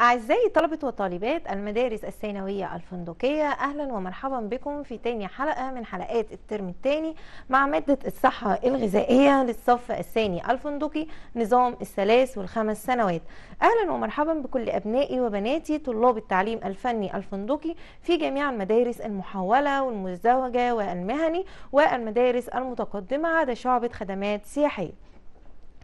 أعزائي طلبة وطالبات المدارس الثانوية الفندقية أهلا ومرحبا بكم في تاني حلقة من حلقات الترم الثاني مع مادة الصحة الغذائية للصف الثاني الفندقي نظام الثلاث والخمس سنوات أهلا ومرحبا بكل أبنائي وبناتي طلاب التعليم الفني الفندقي في جميع المدارس المحولة والمزدوجة والمهني والمدارس المتقدمة عدا شعبة خدمات سياحية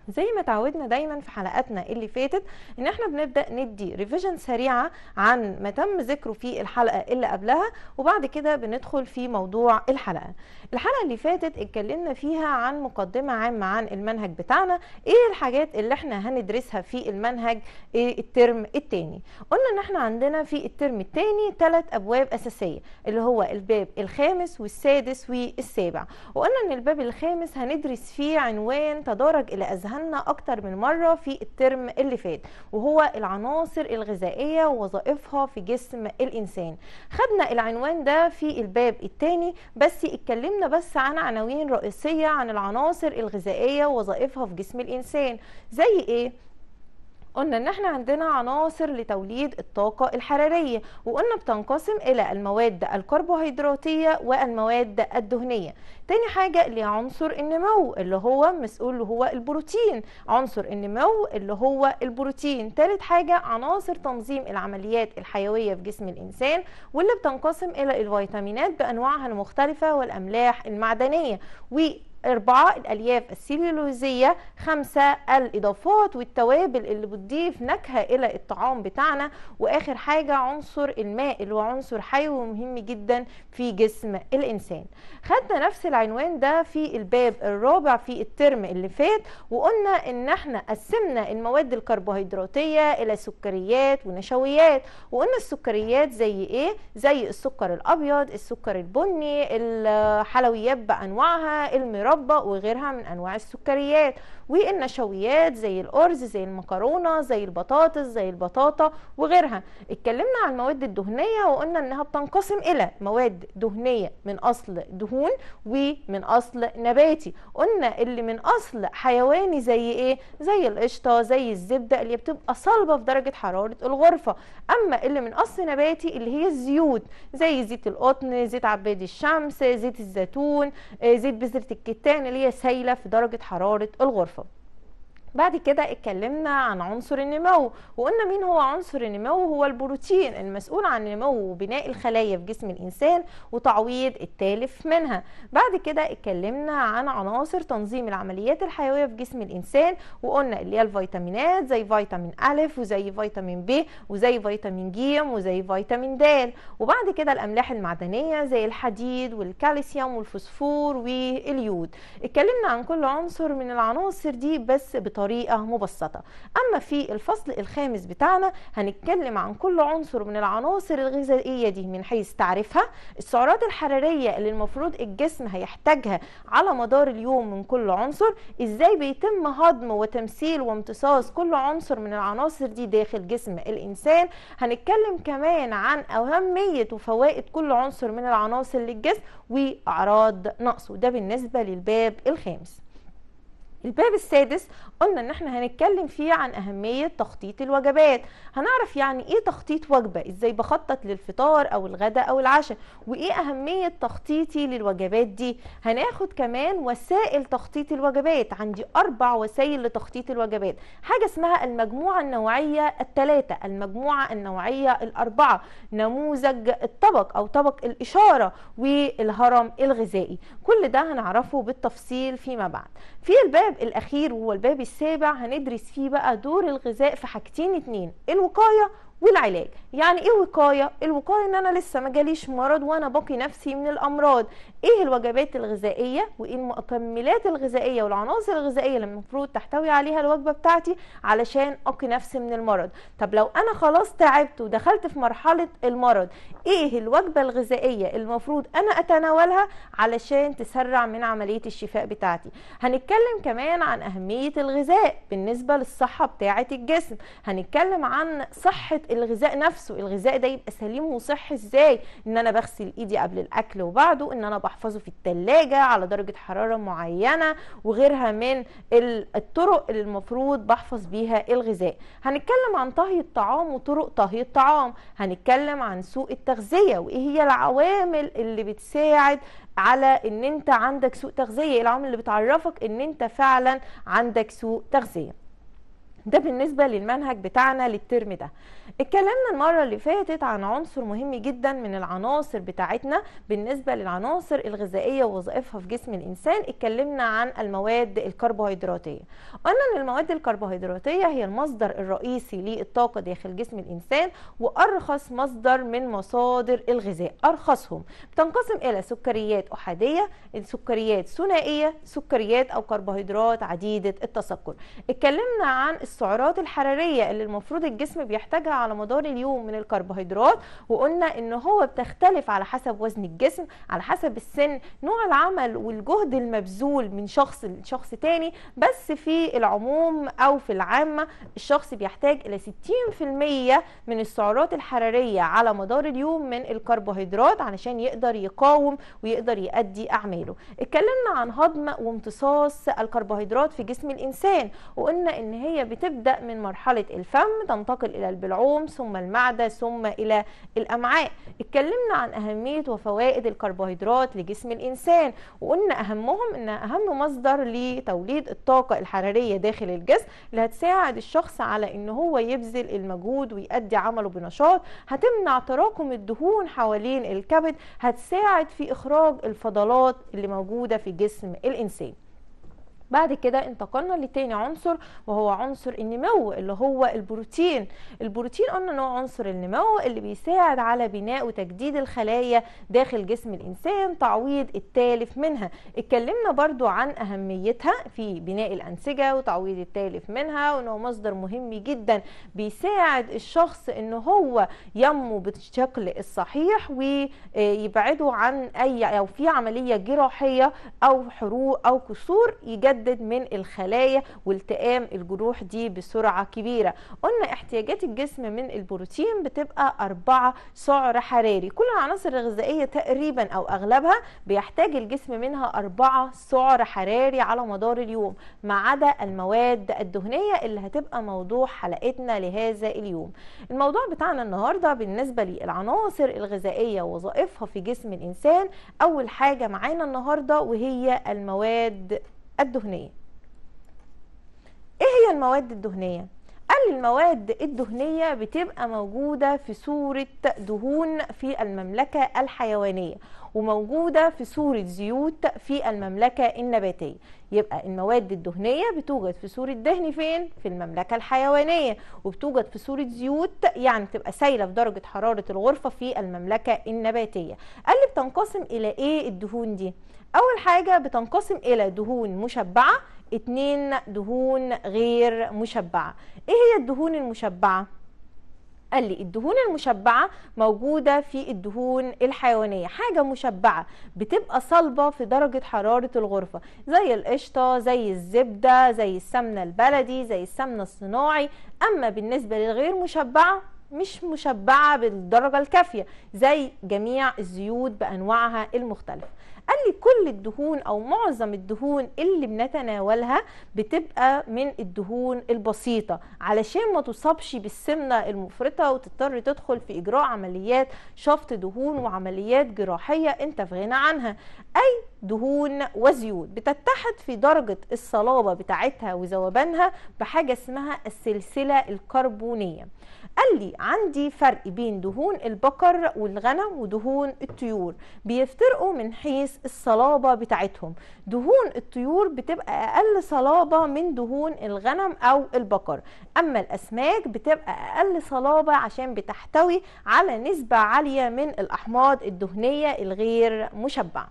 زي ما تعودنا دايما في حلقاتنا اللي فاتت ان احنا بنبدا ندي ريفيجن سريعه عن ما تم ذكره في الحلقه اللي قبلها وبعد كده بندخل في موضوع الحلقه الحلقه اللي فاتت اتكلمنا فيها عن مقدمه عامه عن المنهج بتاعنا ايه الحاجات اللي احنا هندرسها في المنهج إيه الترم الثاني قلنا ان احنا عندنا في الترم الثاني ثلاث ابواب اساسيه اللي هو الباب الخامس والسادس والسابع وقلنا ان الباب الخامس هندرس فيه عنوان تدارك الى اذهان عنها اكتر من مره في الترم اللي فات وهو العناصر الغذائيه ووظائفها في جسم الانسان خدنا العنوان ده في الباب الثاني بس اتكلمنا بس عن عناوين رئيسيه عن العناصر الغذائيه ووظائفها في جسم الانسان زي ايه قلنا ان احنا عندنا عناصر لتوليد الطاقة الحرارية وقلنا بتنقسم الى المواد الكربوهيدراتية والمواد الدهنية تاني حاجة اللي عنصر النمو اللي هو مسؤول هو البروتين عنصر النمو اللي هو البروتين تالت حاجة عناصر تنظيم العمليات الحيوية في جسم الانسان واللي بتنقسم الى الفيتامينات بانواعها المختلفة والاملاح المعدنية و أربعة الألياف السيلولوزية خمسة الإضافات والتوابل اللي بتضيف نكهة إلى الطعام بتاعنا وآخر حاجة عنصر الماء اللي هو عنصر حيوي ومهم جدا في جسم الإنسان خدنا نفس العنوان ده في الباب الرابع في الترم اللي فات وقلنا إن احنا قسمنا المواد الكربوهيدراتية إلى سكريات ونشويات وقلنا السكريات زي إيه؟ زي السكر الأبيض السكر البني الحلويات بأنواعها المرار المربى وغيرها من انواع السكريات والنشويات زي الارز زي المكرونه زي البطاطس زي البطاطا وغيرها اتكلمنا عن المواد الدهنيه وقلنا انها بتنقسم الى مواد دهنيه من اصل دهون ومن اصل نباتي قلنا اللي من اصل حيواني زي ايه زي القشطه زي الزبده اللي بتبقى صلبه في درجه حراره الغرفه اما اللي من اصل نباتي اللي هي الزيوت زي زيت القطن زيت عباد الشمس زيت الزيتون آه، زيت بذره الكتان اللي هي سايله في درجه حراره الغرفه بعد كده اتكلمنا عن عنصر النمو وقلنا مين هو عنصر النمو هو البروتين المسؤول عن نمو وبناء الخلايا في جسم الانسان وتعويض التالف منها بعد كده اتكلمنا عن عناصر تنظيم العمليات الحيويه في جسم الانسان وقلنا اللي هي الفيتامينات زي فيتامين الف وزي فيتامين ب وزي فيتامين ج وزي فيتامين د وبعد كده الاملاح المعدنيه زي الحديد والكالسيوم والفوسفور واليود اتكلمنا عن كل عنصر من العناصر دي بس بطريقه بطريقه مبسطه اما في الفصل الخامس بتاعنا هنتكلم عن كل عنصر من العناصر الغذائيه دي من حيث تعريفها السعرات الحراريه اللي المفروض الجسم هيحتاجها على مدار اليوم من كل عنصر ازاي بيتم هضم وتمثيل وامتصاص كل عنصر من العناصر دي داخل جسم الانسان هنتكلم كمان عن اهميه وفوائد كل عنصر من العناصر للجسم واعراض نقصه ده بالنسبه للباب الخامس الباب السادس قلنا ان احنا هنتكلم فيه عن اهمية تخطيط الوجبات هنعرف يعني ايه تخطيط وجبة ازاي بخطط للفطار او الغداء او العشاء وايه اهمية تخطيطي للوجبات دي هناخد كمان وسائل تخطيط الوجبات عندي اربع وسائل لتخطيط الوجبات حاجة اسمها المجموعة النوعية التلاتة المجموعة النوعية الاربعة نموذج الطبق او طبق الاشارة والهرم الغذائي كل ده هنعرفه بالتفصيل فيما بعد في الباب الاخير وهو الباب السابع هندرس فيه بقى دور الغذاء في حاجتين اتنين الوقايه والعلاج يعني ايه وقايه الوقايه ان انا لسه ما جاليش مرض وانا باقي نفسي من الامراض ايه الوجبات الغذائيه وايه المكملات الغذائيه والعناصر الغذائيه اللي المفروض تحتوي عليها الوجبه بتاعتي علشان اقي نفسي من المرض طب لو انا خلاص تعبت ودخلت في مرحله المرض ايه الوجبه الغذائيه المفروض انا اتناولها علشان تسرع من عمليه الشفاء بتاعتي هنتكلم كمان عن اهميه الغذاء بالنسبه للصحه بتاعه الجسم هنتكلم عن صحه الغذاء نفسه الغذاء ده يبقى سليم وصحي ازاي ان انا بغسل ايدي قبل الاكل وبعده ان انا بحط احفظه في التلاجة على درجة حرارة معينة وغيرها من الطرق اللي المفروض بحفظ بيها الغذاء هنتكلم عن طهي الطعام وطرق طهي الطعام هنتكلم عن سوء التغذية وايه هي العوامل اللي بتساعد على ان انت عندك سوء تغذية إيه العوامل اللي بتعرفك ان انت فعلا عندك سوء تغذية ده بالنسبة للمنهج بتاعنا للترم ده اتكلمنا المرة اللي فاتت عن عنصر مهم جدا من العناصر بتاعتنا بالنسبة للعناصر الغذائية ووظائفها في جسم الإنسان اتكلمنا عن المواد الكربوهيدراتية قلنا أن المواد الكربوهيدراتية هي المصدر الرئيسي للطاقة داخل جسم الإنسان وأرخص مصدر من مصادر الغذاء أرخصهم بتنقسم إلى سكريات أحادية سكريات ثنائية سكريات أو كربوهيدرات عديدة التسكر اتكلمنا عن السعرات الحراريه اللي المفروض الجسم بيحتاجها على مدار اليوم من الكربوهيدرات وقلنا ان هو بتختلف على حسب وزن الجسم على حسب السن نوع العمل والجهد المبذول من شخص لشخص تاني بس في العموم او في العامه الشخص بيحتاج الى 60% من السعرات الحراريه على مدار اليوم من الكربوهيدرات علشان يقدر يقاوم ويقدر يؤدي اعماله اتكلمنا عن هضم وامتصاص الكربوهيدرات في جسم الانسان وقلنا ان هي بت تبدا من مرحلة الفم تنتقل إلى البلعوم ثم المعدة ثم إلى الأمعاء اتكلمنا عن أهمية وفوائد الكربوهيدرات لجسم الإنسان وقلنا أهمهم إن أهم مصدر لتوليد الطاقة الحرارية داخل الجسم اللي هتساعد الشخص على إن هو يبذل المجهود ويؤدي عمله بنشاط هتمنع تراكم الدهون حوالين الكبد هتساعد في إخراج الفضلات اللي موجودة في جسم الإنسان بعد كده انتقلنا لتاني عنصر وهو عنصر النمو اللي هو البروتين البروتين قلنا ان هو عنصر النمو اللي بيساعد على بناء وتجديد الخلايا داخل جسم الانسان تعويض التالف منها اتكلمنا برضو عن اهميتها في بناء الانسجه وتعويض التالف منها وانه مصدر مهم جدا بيساعد الشخص ان هو ينمو بالشكل الصحيح ويبعده عن اي او في عمليه جراحيه او حروق او كسور يجد بتتجدد من الخلايا والتئام الجروح دي بسرعه كبيره قلنا احتياجات الجسم من البروتين بتبقى أربعة سعر حراري كل العناصر الغذائيه تقريبا او اغلبها بيحتاج الجسم منها أربعة سعر حراري على مدار اليوم ما عدا المواد الدهنيه اللي هتبقى موضوع حلقتنا لهذا اليوم الموضوع بتاعنا النهارده بالنسبه للعناصر الغذائيه وظائفها في جسم الانسان اول حاجه معانا النهارده وهي المواد الدهنية ايه هي المواد الدهنية؟ قال المواد الدهنية بتبقى موجودة في صورة دهون في المملكة الحيوانية وموجودة في صورة زيوت في المملكة النباتية يبقى المواد الدهنية بتوجد في صورة دهن فين؟ في المملكة الحيوانية وبتوجد في صورة زيوت يعني بتبقى سايلة في درجة حرارة الغرفة في المملكة النباتية قال لي بتنقسم إلى إيه الدهون دي؟ اول حاجه بتنقسم الى دهون مشبعه اتنين دهون غير مشبعه ايه هي الدهون المشبعه قال لي الدهون المشبعه موجوده في الدهون الحيوانيه حاجه مشبعه بتبقى صلبه في درجه حراره الغرفه زي القشطه زي الزبده زي السمنه البلدي زي السمنه الصناعي اما بالنسبه للغير مشبعه مش مشبعه بالدرجه الكافيه زي جميع الزيوت بانواعها المختلفه قال لي كل الدهون او معظم الدهون اللي بنتناولها بتبقى من الدهون البسيطه علشان ما تصابش بالسمنه المفرطه وتضطر تدخل في اجراء عمليات شفط دهون وعمليات جراحيه انت في غنى عنها اي دهون وزيوت بتتحد في درجه الصلابه بتاعتها وذوبانها بحاجه اسمها السلسله الكربونيه قال لي عندي فرق بين دهون البقر والغنم ودهون الطيور بيفترقوا من حيث الصلابه بتاعتهم دهون الطيور بتبقى اقل صلابه من دهون الغنم او البقر اما الاسماك بتبقى اقل صلابه عشان بتحتوي على نسبه عاليه من الاحماض الدهنيه الغير مشبعه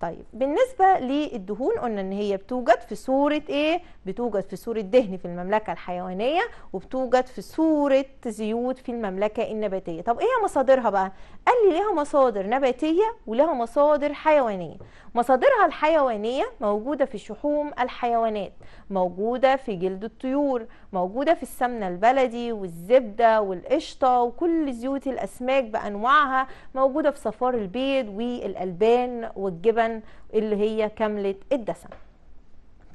طيب بالنسبة للدهون قلنا ان هي بتوجد في صورة ايه بتوجد في صورة دهن في المملكة الحيوانية وبتوجد في صورة زيوت في المملكة النباتية طب ايه مصادرها بقى قال لي ليها مصادر نباتية ولها مصادر حيوانية مصادرها الحيوانية موجودة في شحوم الحيوانات موجودة في جلد الطيور موجودة في السمنة البلدي والزبدة والقشطة وكل زيوت الأسماك بأنواعها موجودة في صفار البيض والألبان والجبن اللي هي كاملة الدسم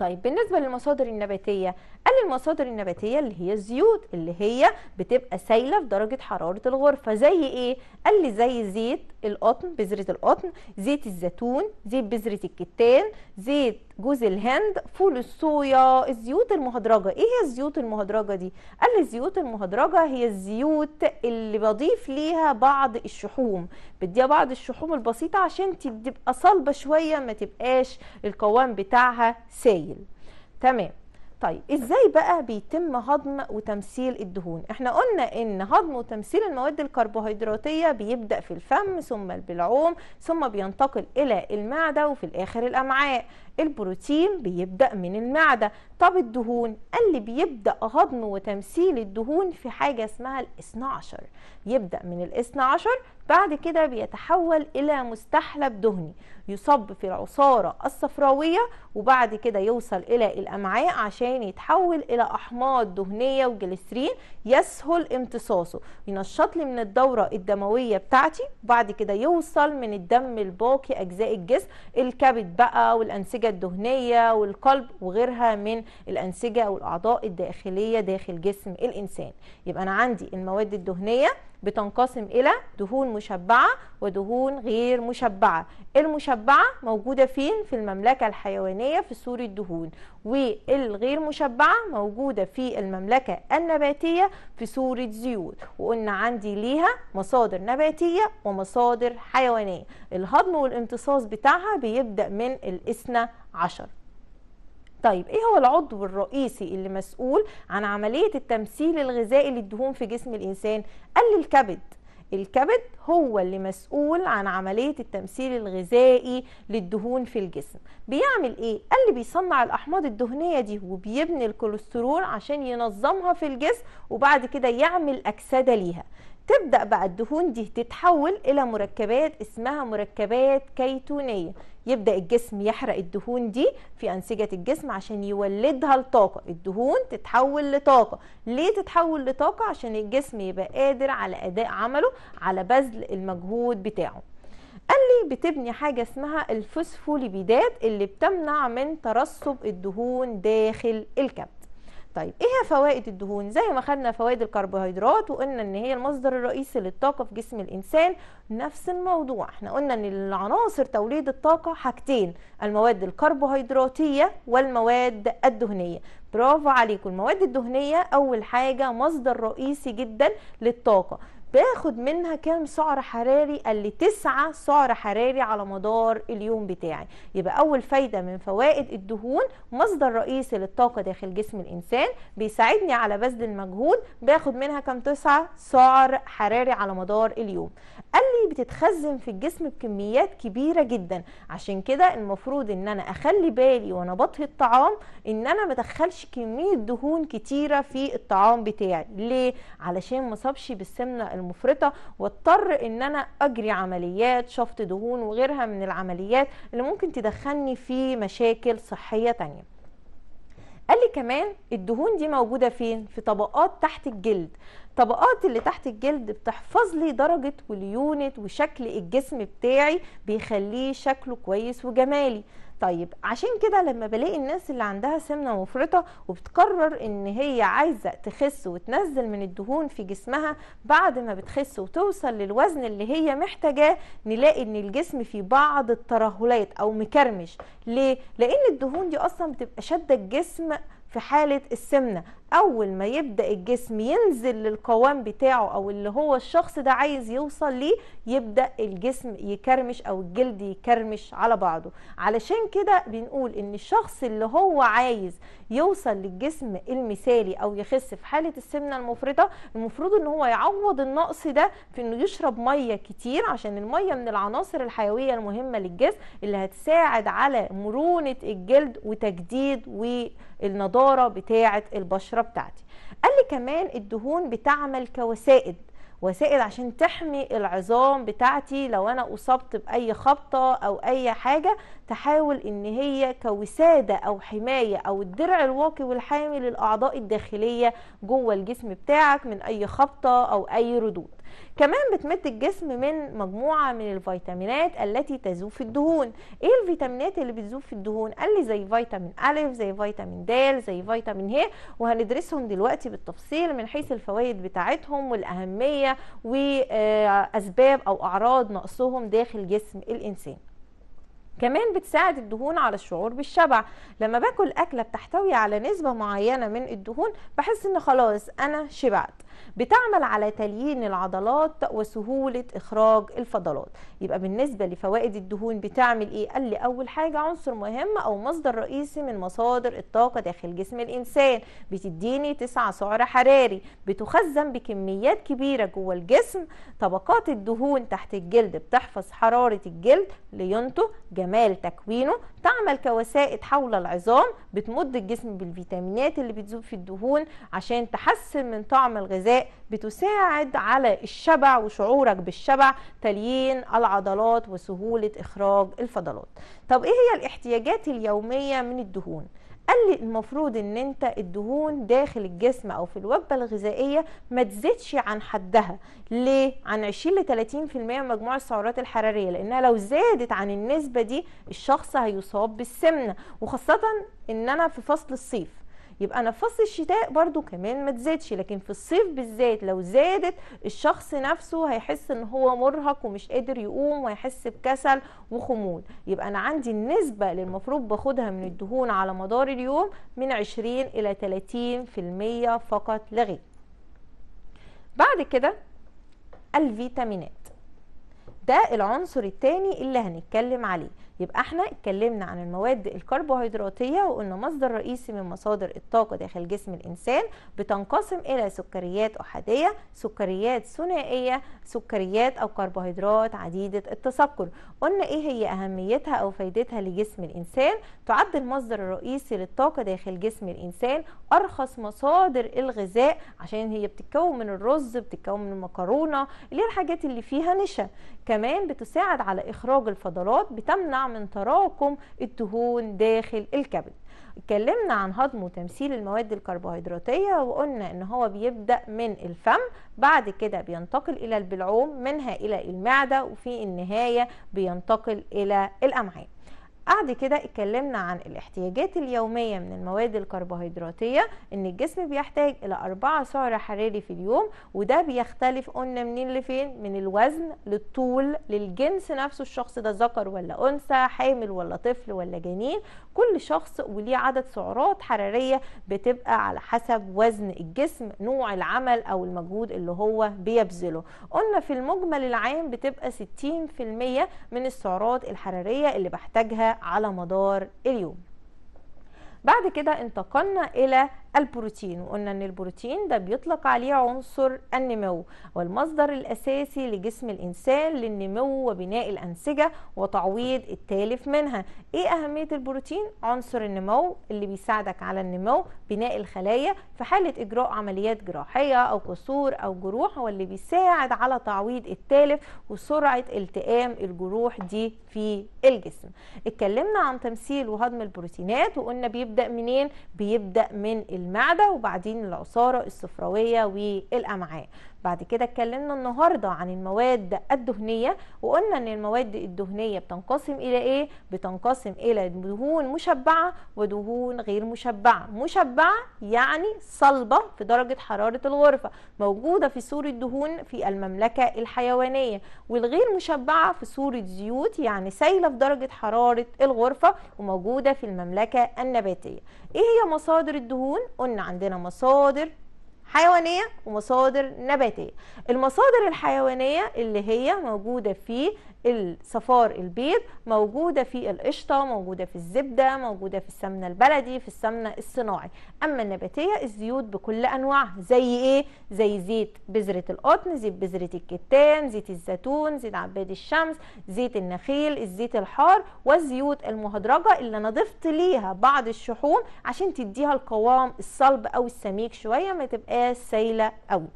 طيب بالنسبه للمصادر النباتيه قال المصادر النباتيه اللي هي الزيوت اللي هي بتبقى سايله في درجه حراره الغرفه زي ايه قال لي زي زيت القطن بذره القطن زيت الزيتون زيت بذره الكتان زيت جوز الهند فول الصويا الزيوت المهدرجه ايه هي الزيوت المهدرجه دي قال لي الزيوت المهدرجه هي الزيوت اللي بضيف ليها بعض الشحوم بديها بعض الشحوم البسيطه عشان تبقى صلبه شويه ما تبقاش القوام بتاعها سايل تمام طيب ازاي بقى بيتم هضم وتمثيل الدهون احنا قلنا ان هضم وتمثيل المواد الكربوهيدراتيه بيبدا في الفم ثم البلعوم ثم بينتقل الى المعده وفي الاخر الامعاء البروتين بيبدأ من المعدة طب الدهون اللي بيبدأ هضم وتمثيل الدهون في حاجة اسمها الاثنى عشر يبدأ من الاثنى عشر بعد كده بيتحول إلى مستحلب دهني يصب في العصارة الصفراوية وبعد كده يوصل إلى الأمعاء عشان يتحول إلى أحماض دهنية وجليسرين يسهل امتصاصه ينشط لي من الدورة الدموية بتاعتي وبعد كده يوصل من الدم لباقي أجزاء الجسم الكبد بقى والأنسجة الأنسجة الدهنية والقلب وغيرها من الأنسجة أو الأعضاء الداخلية داخل جسم الإنسان يبقى أنا عندي المواد الدهنية بتنقسم إلى دهون مشبعة ودهون غير مشبعة المشبعة موجودة فين؟ في المملكة الحيوانية في سور الدهون والغير مشبعة موجودة في المملكة النباتية في سور زيوت وقلنا عندي ليها مصادر نباتية ومصادر حيوانية الهضم والامتصاص بتاعها بيبدأ من الإثنى عشر طيب ايه هو العضو الرئيسي اللي مسؤول عن عملية التمثيل الغذائي للدهون في جسم الإنسان؟ قال الكبد الكبد هو اللي مسؤول عن عملية التمثيل الغذائي للدهون في الجسم بيعمل ايه؟ قال اللي بيصنع الأحماض الدهنية دي وبيبني الكوليسترول عشان ينظمها في الجسم وبعد كده يعمل أكسدة ليها تبدأ بقى الدهون دي تتحول إلى مركبات اسمها مركبات كيتونية يبدا الجسم يحرق الدهون دي في انسجه الجسم عشان يولدها لطاقه الدهون تتحول لطاقه ليه تتحول لطاقه عشان الجسم يبقى قادر على اداء عمله على بذل المجهود بتاعه قال لي بتبني حاجه اسمها الفوسفوليبيدات اللي بتمنع من ترسب الدهون داخل الكبد طيب ايه هي فوائد الدهون زي ما خدنا فوائد الكربوهيدرات وقلنا ان هي المصدر الرئيسي للطاقه في جسم الانسان نفس الموضوع احنا قلنا ان العناصر توليد الطاقه حاجتين المواد الكربوهيدراتيه والمواد الدهنيه برافو عليكم المواد الدهنيه اول حاجه مصدر رئيسي جدا للطاقه باخد منها كام سعر حراري قال لي سعر حراري على مدار اليوم بتاعي يبقى اول فايده من فوائد الدهون مصدر رئيسي للطاقه داخل جسم الانسان بيساعدني على بذل المجهود باخد منها كام تسعة سعر حراري على مدار اليوم قال لي بتتخزن في الجسم بكميات كبيره جدا عشان كده المفروض ان انا اخلي بالي وانا بطهي الطعام ان انا ما ادخلش كميه دهون كتيره في الطعام بتاعي ليه علشان ما اصابش بالسمنه المفرطه واضطر ان انا اجري عمليات شفط دهون وغيرها من العمليات اللي ممكن تدخلني في مشاكل صحيه تانية قال لي كمان الدهون دي موجوده فين في طبقات تحت الجلد الطبقات اللي تحت الجلد بتحفظ لي درجه واليونت وشكل الجسم بتاعي بيخليه شكله كويس وجمالي طيب عشان كده لما بلاقي الناس اللي عندها سمنه مفرطه وبتقرر ان هي عايزه تخس وتنزل من الدهون في جسمها بعد ما بتخس وتوصل للوزن اللي هي محتاجاه نلاقي ان الجسم في بعض الترهلات او مكرمش ليه لان الدهون دي اصلا بتبقى شاده الجسم في حاله السمنه اول ما يبدا الجسم ينزل للقوام بتاعه او اللي هو الشخص ده عايز يوصل ليه يبدا الجسم يكرمش او الجلد يكرمش على بعضه علشان كده بنقول ان الشخص اللي هو عايز يوصل للجسم المثالي او يخس في حاله السمنه المفرطه المفروض ان هو يعوض النقص ده في انه يشرب ميه كتير عشان الميه من العناصر الحيويه المهمه للجسم اللي هتساعد على مرونه الجلد وتجديد والنضاره بتاعه البشره الذره بتاعتي قال لي كمان الدهون بتعمل كوسائد وسائل عشان تحمي العظام بتاعتي لو انا اصبت باي خبطه او اي حاجه تحاول ان هي كوساده او حمايه او الدرع الواقي والحامي للاعضاء الداخليه جوه الجسم بتاعك من اي خبطه او اي ردود كمان بتمد الجسم من مجموعه من الفيتامينات التي تذوب في الدهون ايه الفيتامينات اللي بتذوب في الدهون قال لي زي فيتامين الف زي فيتامين د زي فيتامين ه وهندرسهم دلوقتي بالتفصيل من حيث الفوائد بتاعتهم والاهميه واسباب او اعراض نقصهم داخل جسم الانسان كمان بتساعد الدهون على الشعور بالشبع لما باكل اكله بتحتوي على نسبه معينه من الدهون بحس ان خلاص انا شبعت بتعمل على تليين العضلات وسهولة إخراج الفضلات يبقى بالنسبة لفوائد الدهون بتعمل إيه؟ قال لي أول حاجة عنصر مهم أو مصدر رئيسي من مصادر الطاقة داخل جسم الإنسان بتديني 9 سعر حراري بتخزن بكميات كبيرة جوه الجسم طبقات الدهون تحت الجلد بتحفظ حرارة الجلد لينتو جمال تكوينه تعمل كوسائد حول العظام بتمد الجسم بالفيتامينات اللي بتذوب في الدهون عشان تحسن من طعم الغذاء الغذاء بتساعد على الشبع وشعورك بالشبع تليين العضلات وسهولة إخراج الفضلات طب إيه هي الاحتياجات اليومية من الدهون؟ قال لي المفروض ان انت الدهون داخل الجسم او في الوجبه الغذائيه ما تزيدش عن حدها ليه عن 20 ل 30% من مجموع السعرات الحراريه لانها لو زادت عن النسبه دي الشخص هيصاب بالسمنه وخاصه ان انا في فصل الصيف يبقى انا في فصل الشتاء برده كمان ما تزيدش لكن في الصيف بالذات لو زادت الشخص نفسه هيحس ان هو مرهق ومش قادر يقوم وهيحس بكسل وخمول يبقى انا عندي النسبه اللي المفروض باخدها من الدهون على مدار اليوم من 20 الى 30% فقط لا غير بعد كده الفيتامينات ده العنصر الثاني اللي هنتكلم عليه يبقى احنا اتكلمنا عن المواد الكربوهيدراتيه وقلنا مصدر رئيسي من مصادر الطاقه داخل جسم الانسان بتنقسم الى سكريات احاديه سكريات ثنائيه سكريات او كربوهيدرات عديده التسكر قلنا ايه هي اهميتها او فايدتها لجسم الانسان تعد المصدر الرئيسي للطاقه داخل جسم الانسان ارخص مصادر الغذاء عشان هي بتتكون من الرز بتتكون من المكرونه اللي هي الحاجات اللي فيها نشا كمان بتساعد على اخراج الفضلات بتمنع من تراكم الدهون داخل الكبد اتكلمنا عن هضم وتمثيل المواد الكربوهيدراتية وقلنا ان هو بيبدأ من الفم بعد كده بينتقل الى البلعوم منها الى المعدة وفي النهاية بينتقل الى الامعاء بعد كده اتكلمنا عن الاحتياجات اليومية من المواد الكربوهيدراتية ان الجسم بيحتاج الى أربعة سعر حراري في اليوم وده بيختلف قلنا منين لفين من الوزن للطول للجنس نفسه الشخص ده ذكر ولا أنثى حامل ولا طفل ولا جنين كل شخص وليه عدد سعرات حرارية بتبقى على حسب وزن الجسم نوع العمل أو المجهود اللي هو بيبذله قلنا في المجمل العام بتبقى 60% من السعرات الحرارية اللي بحتاجها على مدار اليوم بعد كده انتقلنا الى البروتين وقلنا ان البروتين ده بيطلق عليه عنصر النمو والمصدر الاساسي لجسم الانسان للنمو وبناء الانسجه وتعويض التالف منها ايه اهميه البروتين عنصر النمو اللي بيساعدك على النمو بناء الخلايا في حاله اجراء عمليات جراحيه او كسور او جروح هو اللي بيساعد على تعويض التالف وسرعه التئام الجروح دي في الجسم اتكلمنا عن تمثيل وهضم البروتينات وقلنا بيبقى بيبدا منين بيبدا من المعده وبعدين العصاره الصفراويه والامعاء بعد كده اتكلمنا النهارده عن المواد الدهنيه وقلنا ان المواد الدهنيه بتنقسم الى ايه بتنقسم الى دهون مشبعه ودهون غير مشبعه مشبعه يعني صلبه في درجه حراره الغرفه موجوده في صوره دهون في المملكه الحيوانيه والغير مشبعه في صوره زيوت يعني سايله في درجه حراره الغرفه وموجوده في المملكه النباتيه ايه هي مصادر الدهون قلنا عندنا مصادر حيوانية ومصادر نباتية المصادر الحيوانية اللي هي موجودة في الصفار البيض موجودة في القشطة موجودة في الزبدة موجودة في السمنة البلدي في السمنة الصناعي أما النباتية الزيوت بكل أنواعها زي إيه؟ زي زيت بذرة القطن زيت بذرة الكتان زيت الزيتون زيت عباد الشمس زيت النخيل الزيت الحار والزيوت المهدرجة اللي أنا ضفت ليها بعض الشحوم عشان تديها القوام الصلب أو السميك شوية ما تبقى الحياة السائلة أوي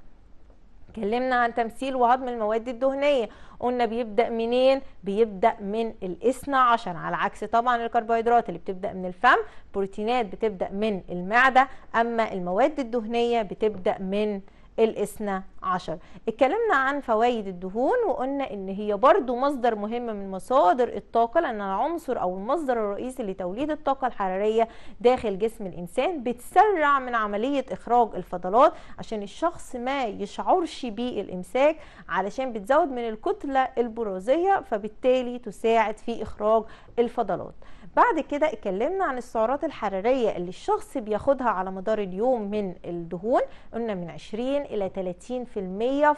اتكلمنا عن تمثيل وهضم المواد الدهنية قلنا بيبدأ منين بيبدأ من الاثنى عشر على عكس طبعا الكربوهيدرات اللي بتبدأ من الفم بروتينات بتبدأ من المعدة أما المواد الدهنية بتبدأ من الاثنى عشر اتكلمنا عن فوائد الدهون وقلنا ان هي برضو مصدر مهم من مصادر الطاقة لان العنصر او المصدر الرئيسي لتوليد الطاقة الحرارية داخل جسم الانسان بتسرع من عملية اخراج الفضلات عشان الشخص ما يشعرش بالامساك علشان بتزود من الكتلة البرازية فبالتالي تساعد في اخراج الفضلات بعد كده اتكلمنا عن السعرات الحرارية اللي الشخص بياخدها على مدار اليوم من الدهون قلنا من 20 إلى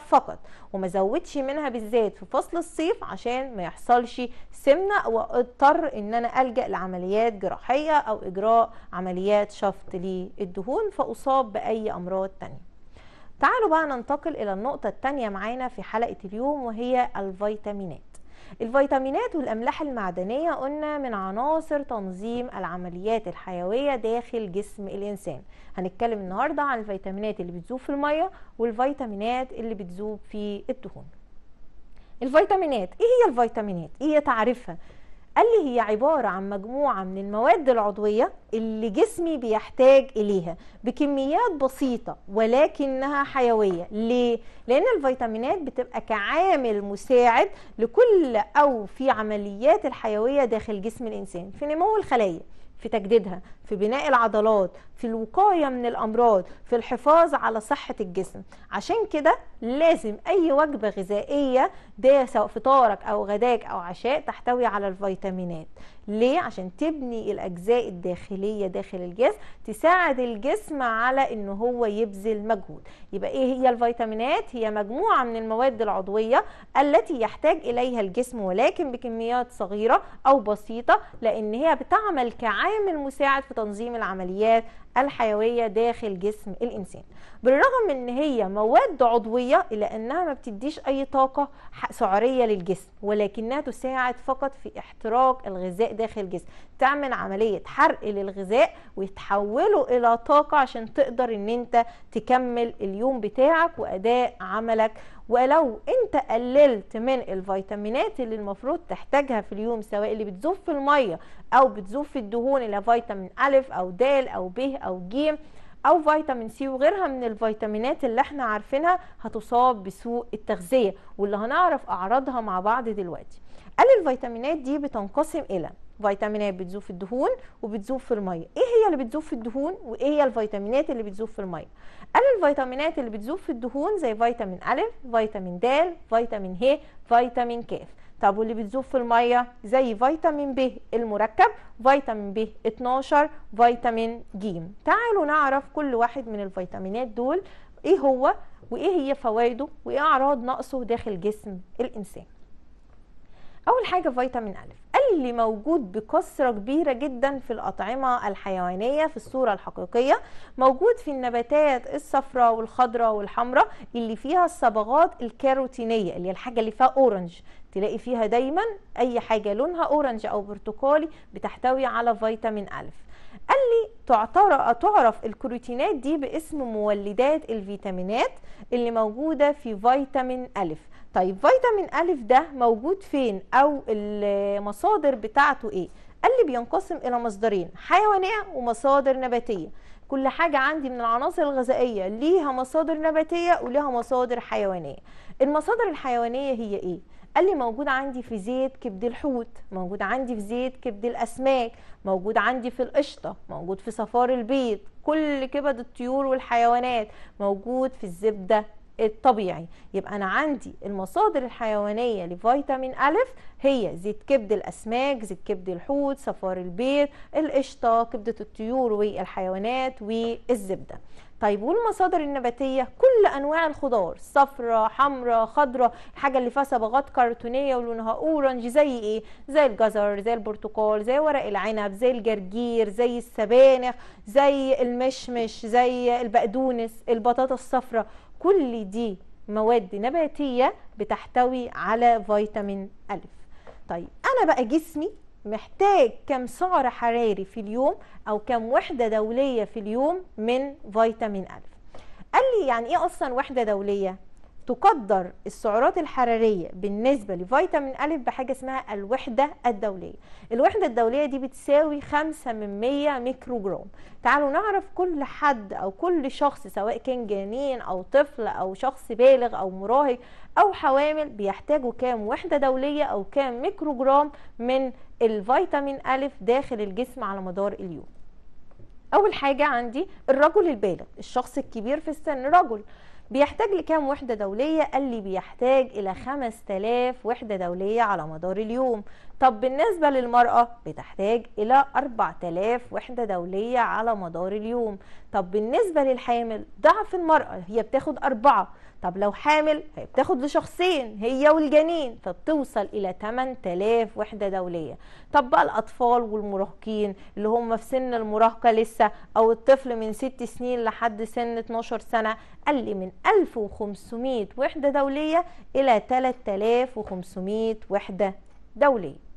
30% فقط وما زودش منها بالذات في فصل الصيف عشان ما يحصلش سمنة واضطر ان انا ألجأ لعمليات جراحية او اجراء عمليات شفط للدهون فاصاب بأي امراض تانية تعالوا بقى ننتقل الى النقطة التانية معانا في حلقة اليوم وهي الفيتامينات الفيتامينات والاملاح المعدنيه قلنا من عناصر تنظيم العمليات الحيويه داخل جسم الانسان هنتكلم النهارده عن الفيتامينات اللي بتذوب في الميه والفيتامينات اللي بتذوب في الدهون الفيتامينات ايه هي الفيتامينات ايه تعريفها قال لي هي عبارة عن مجموعة من المواد العضوية اللي جسمي بيحتاج إليها بكميات بسيطة ولكنها حيوية ليه؟ لأن الفيتامينات بتبقى كعامل مساعد لكل أو في عمليات الحيوية داخل جسم الإنسان في نمو الخلايا في تجديدها في بناء العضلات في الوقايه من الامراض في الحفاظ على صحه الجسم عشان كده لازم اي وجبه غذائيه ده سواء فطارك او غداك او عشاء تحتوي على الفيتامينات ليه؟ عشان تبني الاجزاء الداخليه داخل الجسم تساعد الجسم على ان هو يبذل مجهود يبقى ايه هي الفيتامينات هي مجموعه من المواد العضويه التي يحتاج اليها الجسم ولكن بكميات صغيره او بسيطه لان هي بتعمل كعامل مساعد في تنظيم العمليات الحيويه داخل جسم الانسان بالرغم من ان هي مواد عضويه الا انها ما بتديش اي طاقه سعريه للجسم ولكنها تساعد فقط في احتراق الغذاء داخل الجسم تعمل عمليه حرق للغذاء ويتحوله الى طاقه عشان تقدر ان انت تكمل اليوم بتاعك واداء عملك ولو انت قللت من الفيتامينات اللي المفروض تحتاجها في اليوم سواء اللي بتذوب في الميه او بتذوب في الدهون اللي فيتامين الف او د او ب او ج او فيتامين سي وغيرها من الفيتامينات اللي احنا عارفينها هتصاب بسوء التغذيه واللي هنعرف اعراضها مع بعض دلوقتي قال الفيتامينات دي بتنقسم الى فيتامين ايه بتذوب في الدهون وبتذوب في الميه ايه هي اللي بتذوب في الدهون وايه هي الفيتامينات اللي بتذوب في الميه قال الفيتامينات اللي بتذوب في الدهون زي فيتامين ا فيتامين د فيتامين ه فيتامين ك طب واللي بتذوب في الميه زي فيتامين ب المركب فيتامين ب 12 فيتامين ج تعالوا نعرف كل واحد من الفيتامينات دول ايه هو وايه هي فوائده وايه اعراض نقصه داخل جسم الانسان اول حاجه فيتامين ا اللي موجود بكثره كبيره جدا في الاطعمه الحيوانيه في الصوره الحقيقيه موجود في النباتات الصفراء والخضراء والحمراء اللي فيها الصبغات الكاروتينيه اللي هي الحاجه اللي فيها اورنج تلاقي فيها دايما اي حاجه لونها اورنج او برتقالي بتحتوي على فيتامين ا قال لي تعرف الكروتينات دي باسم مولدات الفيتامينات اللي موجوده في فيتامين الف طيب فيتامين ألف ده موجود فين أو المصادر بتاعته إيه؟ قال لي بينقسم إلى مصدرين حيوانية ومصادر نباتية كل حاجة عندي من العناصر الغذائية ليها مصادر نباتية وليها مصادر حيوانية المصادر الحيوانية هي إيه؟ قال لي موجود عندي في زيت كبد الحوت موجود عندي في زيت كبد الأسماك موجود عندي في القشطة موجود في صفار البيض كل كبد الطيور والحيوانات موجود في الزبدة الطبيعي يبقى انا عندي المصادر الحيوانيه لفيتامين الف هي زيت كبد الاسماك زيت كبد الحوت صفار البيض القشطه كبده الطيور والحيوانات والزبده طيب والمصادر النباتيه كل انواع الخضار صفراء حمراء خضراء الحاجه اللي فيها صبغات كرتونيه ولونها اورنج زي ايه زي الجزر زي البرتقال زي ورق العنب زي الجرجير زي السبانخ زي المشمش زي البقدونس البطاطا الصفراء كل دي مواد نباتية بتحتوي على فيتامين الف طيب أنا بقى جسمي محتاج كم سعر حراري في اليوم أو كم وحدة دولية في اليوم من فيتامين الف قال لي يعني إيه أصلا وحدة دولية تقدر السعرات الحراريه بالنسبه لفيتامين ا بحاجه اسمها الوحده الدوليه الوحده الدوليه دي بتساوي 5 من 100 ميكرو جرام تعالوا نعرف كل حد او كل شخص سواء كان جنين او طفل او شخص بالغ او مراهق او حوامل بيحتاجوا كام وحده دوليه او كام ميكرو جرام من الفيتامين ا داخل الجسم على مدار اليوم اول حاجه عندي الرجل البالغ الشخص الكبير في السن رجل بيحتاج لكام وحده دوليه قال لي بيحتاج الى 5000 وحده دوليه على مدار اليوم طب بالنسبة للمرأة بتحتاج إلى 4000 وحدة دولية على مدار اليوم طب بالنسبة للحامل ضعف المرأة هي بتاخد أربعة طب لو حامل هي بتاخد لشخصين هي والجنين فبتوصل إلى 8000 وحدة دولية طب بقى الأطفال والمراهقين اللي هم في سن المراهقة لسه أو الطفل من 6 سنين لحد سن 12 سنة قل من 1500 وحدة دولية إلى 3500 وحدة دولية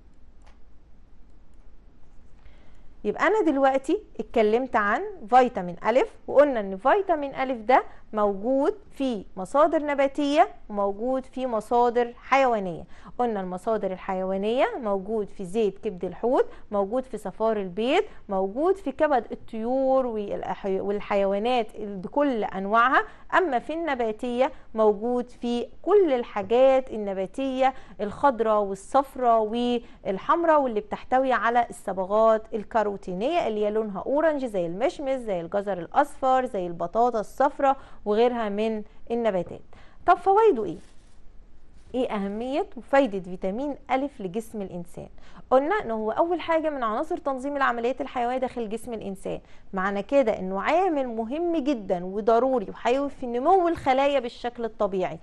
يبقى انا دلوقتي اتكلمت عن فيتامين ا وقلنا ان فيتامين ا ده موجود في مصادر نباتية وموجود في مصادر حيوانية قلنا المصادر الحيوانية موجود في زيت كبد الحوت موجود في صفار البيض موجود في كبد الطيور والحيوانات بكل أنواعها أما في النباتية موجود في كل الحاجات النباتية الخضراء والصفراء والحمراء واللي بتحتوي على الصبغات الكاروتينية اللي هي لونها أورنج زي المشمش زي الجزر الأصفر زي البطاطا الصفراء وغيرها من النباتات طب فوائده ايه ايه اهميه وفايده فيتامين الف لجسم الانسان قلنا انه هو اول حاجه من عناصر تنظيم العمليات الحيويه داخل جسم الانسان معنى كده انه عامل مهم جدا وضروري وحيوي في نمو الخلايا بالشكل الطبيعي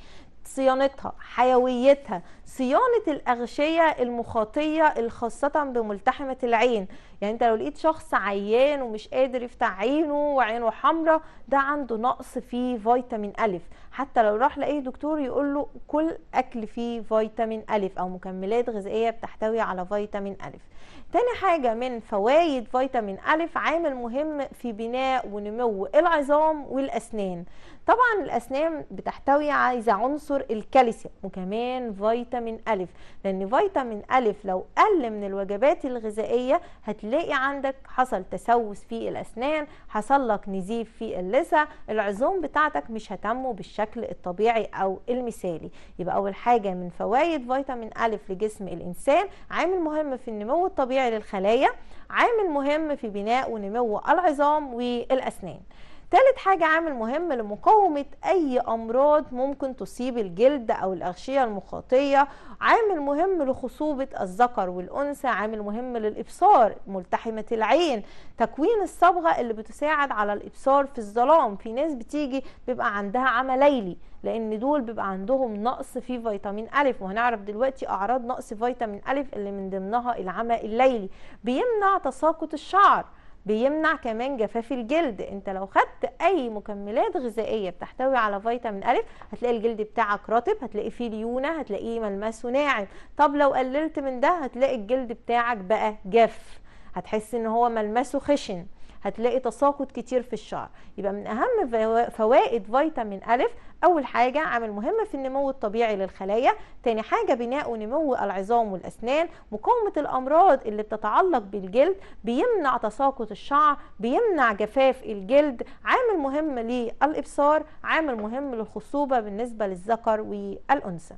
صيانتها حيويتها صيانة الأغشية المخاطية الخاصة بملتحمة العين يعني انت لو لقيت شخص عيان ومش قادر يفتح عينه وعينه حمراء ده عنده نقص في فيتامين ألف حتى لو راح لأي دكتور يقول له كل أكل فيه فيتامين ألف أو مكملات غذائية بتحتوي على فيتامين ألف تاني حاجة من فوائد فيتامين ألف عامل مهم في بناء ونمو العظام والأسنان طبعا الأسنان بتحتوي عايزة عنصر الكالسيوم وكمان فيتامين ألف لأن فيتامين ألف لو قل من الوجبات الغذائية هتلاقي عندك حصل تسوس في الأسنان حصل لك نزيف في اللثة العظام بتاعتك مش هتنمو بالشكل الطبيعي أو المثالي يبقى أول حاجة من فوائد فيتامين ألف لجسم الإنسان عامل مهم في النمو الطبيعي للخلايا عامل مهم في بناء ونمو العظام والأسنان تالت حاجة عامل مهم لمقاومة أي أمراض ممكن تصيب الجلد أو الأغشية المخاطية عامل مهم لخصوبة الذكر والأنثى عامل مهم للإبصار ملتحمة العين تكوين الصبغة اللي بتساعد على الإبصار في الظلام في ناس بتيجي بيبقى عندها عمى ليلي لأن دول بيبقى عندهم نقص في فيتامين ألف وهنعرف دلوقتي أعراض نقص فيتامين ألف اللي من ضمنها العمى الليلي بيمنع تساقط الشعر بيمنع كمان جفاف الجلد انت لو خدت اي مكملات غذائيه بتحتوي على فيتامين ا هتلاقي الجلد بتاعك رطب هتلاقي فيه ليونه هتلاقيه ملمسه ناعم طب لو قللت من ده هتلاقي الجلد بتاعك بقى جاف هتحس ان هو ملمسه خشن هتلاقي تساقط كتير في الشعر يبقى من اهم فوائد فيتامين ا اول حاجه عامل مهم في النمو الطبيعي للخلايا تاني حاجه بناء ونمو العظام والاسنان مقاومه الامراض اللي بتتعلق بالجلد بيمنع تساقط الشعر بيمنع جفاف الجلد عامل مهم للابصار عامل مهم للخصوبه بالنسبه للذكر والانثى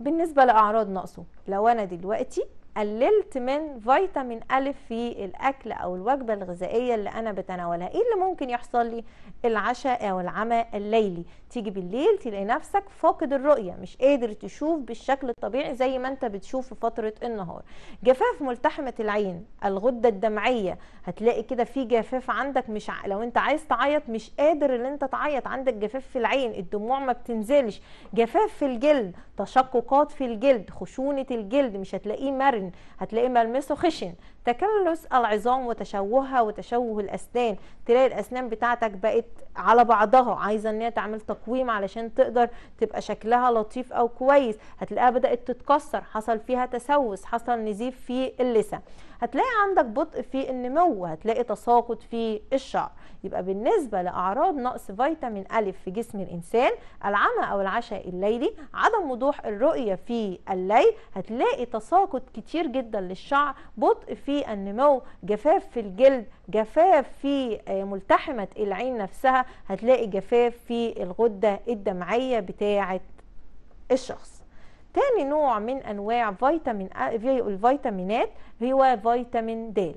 بالنسبه لاعراض نقصه لو انا دلوقتي قللت من فيتامين أ في الأكل أو الوجبة الغذائية اللي أنا بتناولها إيه اللي ممكن يحصل لي العشاء أو العمى الليلي تيجي بالليل تلاقي نفسك فاقد الرؤية مش قادر تشوف بالشكل الطبيعي زي ما أنت بتشوف في فترة النهار جفاف ملتحمة العين الغدة الدمعية هتلاقي كده في جفاف عندك مش ع... لو أنت عايز تعيط مش قادر إن أنت تعيط عندك جفاف في العين الدموع ما بتنزلش جفاف في الجلد تشققات في الجلد خشونة الجلد مش هتلاقيه مرن القرن هتلاقي ملمسه خشن تكلس العظام وتشوهها وتشوه الاسنان تلاقي الاسنان بتاعتك بقت على بعضها عايزه ان هي تعمل تقويم علشان تقدر تبقى شكلها لطيف او كويس هتلاقيها بدات تتكسر حصل فيها تسوس حصل نزيف في اللثه هتلاقي عندك بطء في النمو هتلاقي تساقط في الشعر يبقى بالنسبه لاعراض نقص فيتامين أ في جسم الانسان العمى او العشاء الليلي عدم وضوح الرؤيه في الليل هتلاقي تساقط كتير جدا للشعر بطء في في النمو جفاف في الجلد جفاف في آه، ملتحمة العين نفسها هتلاقي جفاف في الغدة الدمعية بتاعة الشخص تاني نوع من انواع فيتامين الفيتامينات هو فيتامين د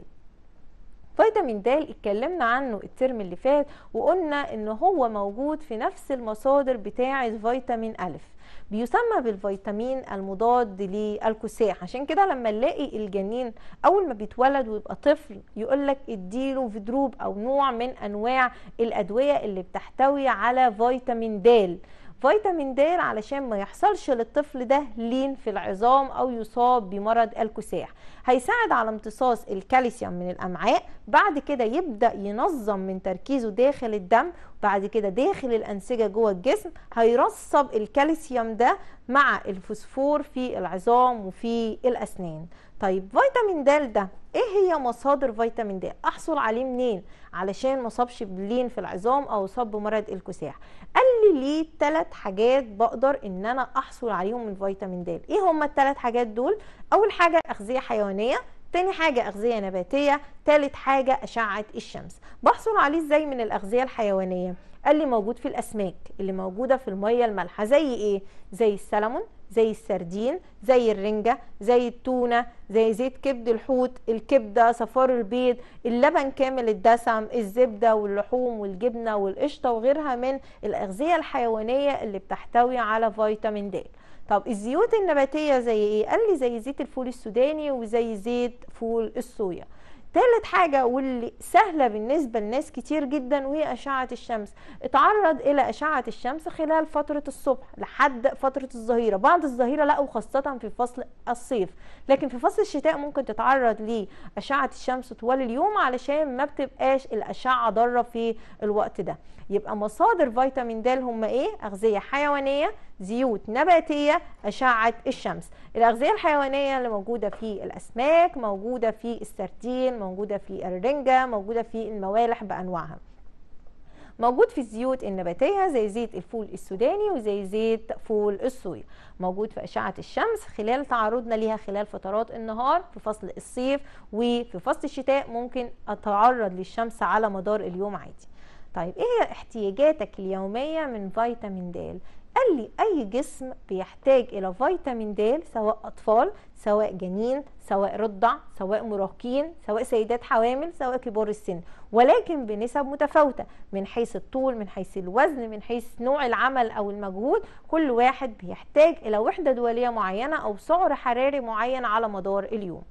فيتامين د اتكلمنا عنه الترم اللي فات وقلنا ان هو موجود في نفس المصادر بتاعه فيتامين الف بيسمى بالفيتامين المضاد للكساح عشان كده لما نلاقي الجنين اول ما بيتولد ويبقى طفل يقول لك اديله فيدروب او نوع من انواع الادويه اللي بتحتوي على فيتامين د فيتامين د علشان ما يحصلش للطفل ده لين في العظام او يصاب بمرض الكساح هيساعد على امتصاص الكالسيوم من الامعاء بعد كده يبدا ينظم من تركيزه داخل الدم بعد كده داخل الانسجه جوه الجسم هيرصب الكالسيوم ده مع الفوسفور في العظام وفي الاسنان طيب فيتامين د ده ايه هي مصادر فيتامين د احصل عليه منين علشان ما اصابش بلين في العظام او اصاب بمرض الكساح قال لي ليه ثلاث حاجات بقدر ان انا احصل عليهم من فيتامين د ايه هما الثلاث حاجات دول اول حاجه اغذيه حيوانيه تاني حاجة أغذية نباتية تالت حاجة أشعة الشمس بحصل عليه ازاي من الأغذية الحيوانية قال لي موجود في الأسماك اللي موجودة في المية المالحة زي إيه؟ زي السلمون زي السردين زي الرنجة زي التونة زي زيت كبد الحوت الكبدة صفار البيض اللبن كامل الدسم الزبدة واللحوم والجبنة والقشطة وغيرها من الأغذية الحيوانية اللي بتحتوي على فيتامين د طب الزيوت النباتية زي ايه؟ قال لي زي زيت الفول السوداني وزي زيت فول الصويا ثالث حاجة واللي سهلة بالنسبة لناس كتير جدا وهي أشعة الشمس اتعرض إلى أشعة الشمس خلال فترة الصبح لحد فترة الظهيرة بعد الظهيرة لا وخاصة في فصل الصيف لكن في فصل الشتاء ممكن تتعرض لأشعة الشمس طوال اليوم علشان ما بتبقاش الأشعة ضارة في الوقت ده يبقى مصادر فيتامين د هم إيه أغذية حيوانية زيوت نباتيه اشعه الشمس الاغذيه الحيوانيه اللي موجوده في الاسماك موجوده في السردين موجوده في الرنجه موجوده في الموالح بانواعها موجود في الزيوت النباتيه زي زيت الفول السوداني وزي زيت فول الصويا موجود في اشعه الشمس خلال تعرضنا ليها خلال فترات النهار في فصل الصيف وفي فصل الشتاء ممكن اتعرض للشمس على مدار اليوم عادي طيب ايه احتياجاتك اليوميه من فيتامين د قال لي اي جسم بيحتاج الى فيتامين د سواء اطفال سواء جنين سواء رضع سواء مراهقين سواء سيدات حوامل سواء كبار السن ولكن بنسب متفاوته من حيث الطول من حيث الوزن من حيث نوع العمل او المجهود كل واحد بيحتاج الى وحده دوليه معينه او سعر حراري معين على مدار اليوم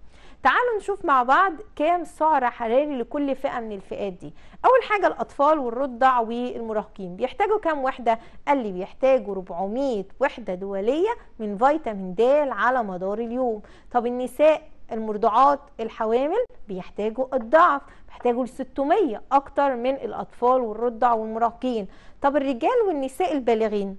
تعالوا نشوف مع بعض كام سعر حراري لكل فئه من الفئات دي اول حاجه الاطفال والرضع والمراهقين بيحتاجوا كام وحده قال لي بيحتاجوا 400 وحده دوليه من فيتامين د على مدار اليوم طب النساء المرضعات الحوامل بيحتاجوا الضعف بيحتاجوا ل 600 اكتر من الاطفال والرضع والمراهقين طب الرجال والنساء البالغين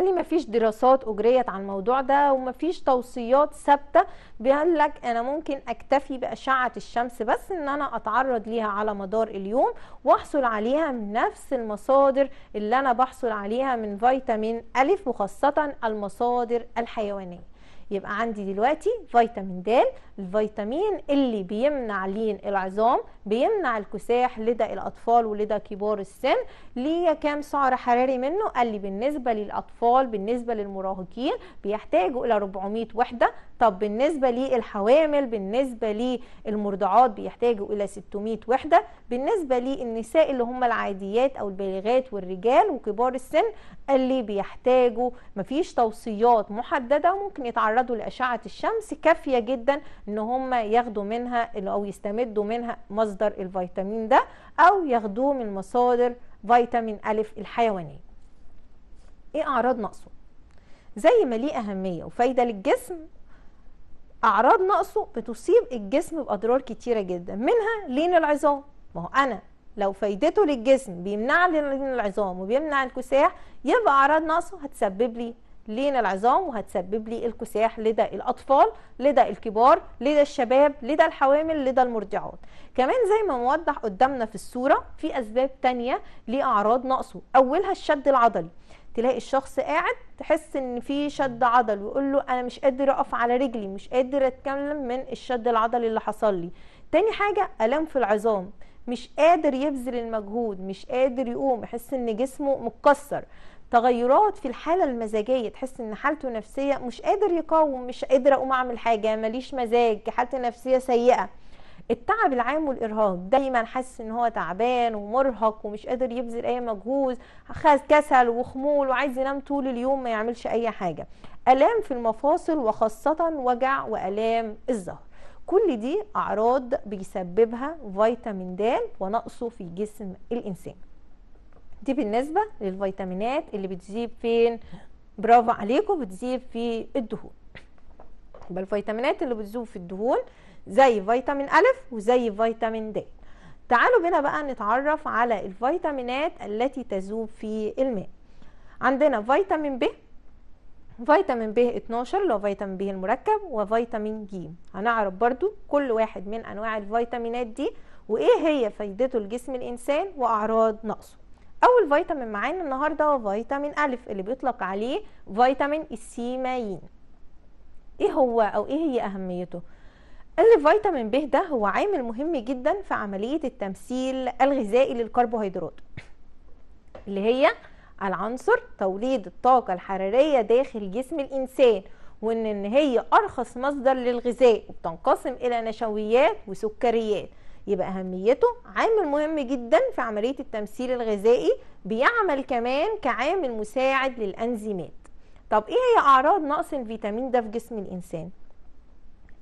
قال لي مفيش دراسات اجريت على الموضوع ده ومفيش توصيات ثابته بيقول لك انا ممكن اكتفي باشعه الشمس بس ان انا اتعرض ليها على مدار اليوم واحصل عليها من نفس المصادر اللي انا بحصل عليها من فيتامين الف وخاصه المصادر الحيوانيه يبقى عندي دلوقتي فيتامين د الفيتامين اللي بيمنع لين العظام بيمنع الكساح لدى الاطفال ولدى كبار السن ليه كام سعر حراري منه قال لي بالنسبه للاطفال بالنسبه للمراهقين بيحتاجوا الى 400 وحده طب بالنسبه للحوامل بالنسبه للمرضعات بيحتاجوا الى 600 وحده بالنسبه للنساء اللي هم العاديات او البالغات والرجال وكبار السن اللي بيحتاجوا مفيش توصيات محدده وممكن يتعرضوا لاشعه الشمس كافيه جدا ان هم ياخدوا منها او يستمدوا منها مصدر الفيتامين ده او ياخدوه من مصادر فيتامين الف الحيوانيه ايه اعراض نقصه زي ما ليه اهميه وفايده للجسم اعراض نقصه بتصيب الجسم باضرار كتيره جدا منها لين العظام ما هو انا لو فايدته للجسم بيمنع لين العظام وبيمنع الكساح يبقى اعراض نقصه هتسبب لي لين العظام وهتسبب لي الكساح لدى الاطفال لدى الكبار لدى الشباب لدى الحوامل لدى المرضعات كمان زي ما موضح قدامنا في الصوره في اسباب تانية لاعراض نقصه اولها الشد العضلي تلاقي الشخص قاعد تحس ان في شد عضل ويقول له انا مش قادر اقف على رجلي مش قادر اتكلم من الشد العضلي اللي حصل لي تاني حاجه الام في العظام مش قادر يبذل المجهود مش قادر يقوم يحس ان جسمه متكسر تغيرات في الحاله المزاجيه تحس ان حالته نفسيه مش قادر يقاوم مش قادر اقوم اعمل حاجه ماليش مزاج حالتي نفسيه سيئه التعب العام والارهاق دايما حاسس ان هو تعبان ومرهق ومش قادر يبذل اي مجهود خاز كسل وخمول وعايز ينام طول اليوم ما يعملش اي حاجه الام في المفاصل وخاصه وجع والام الظهر كل دي اعراض بيسببها فيتامين د ونقصه في جسم الانسان دي بالنسبه للفيتامينات اللي بتزيد فين برافو عليكم بتزيد في الدهون بالفيتامينات الفيتامينات اللي بتذوب في الدهون زي فيتامين ألف وزي فيتامين د تعالوا بنا بقى نتعرف على الفيتامينات التي تذوب في الماء عندنا فيتامين ب فيتامين ب 12 اللي هو فيتامين ب المركب وفيتامين ج هنعرف برضو كل واحد من انواع الفيتامينات دي وايه هي فايدته لجسم الانسان واعراض نقصه اول فيتامين معانا النهارده هو فيتامين ا اللي بيطلق عليه فيتامين السيمايين ايه هو او ايه هي اهميته الفيتامين ب ده هو عامل مهم جدا في عملية التمثيل الغذائي للكربوهيدرات اللي هي العنصر توليد الطاقة الحرارية داخل جسم الإنسان وإن إن هي أرخص مصدر للغذاء وبتنقسم إلى نشويات وسكريات يبقى أهميته عامل مهم جدا في عملية التمثيل الغذائي بيعمل كمان كعامل مساعد للأنزيمات طب إيه هي أعراض نقص الفيتامين ده في جسم الإنسان؟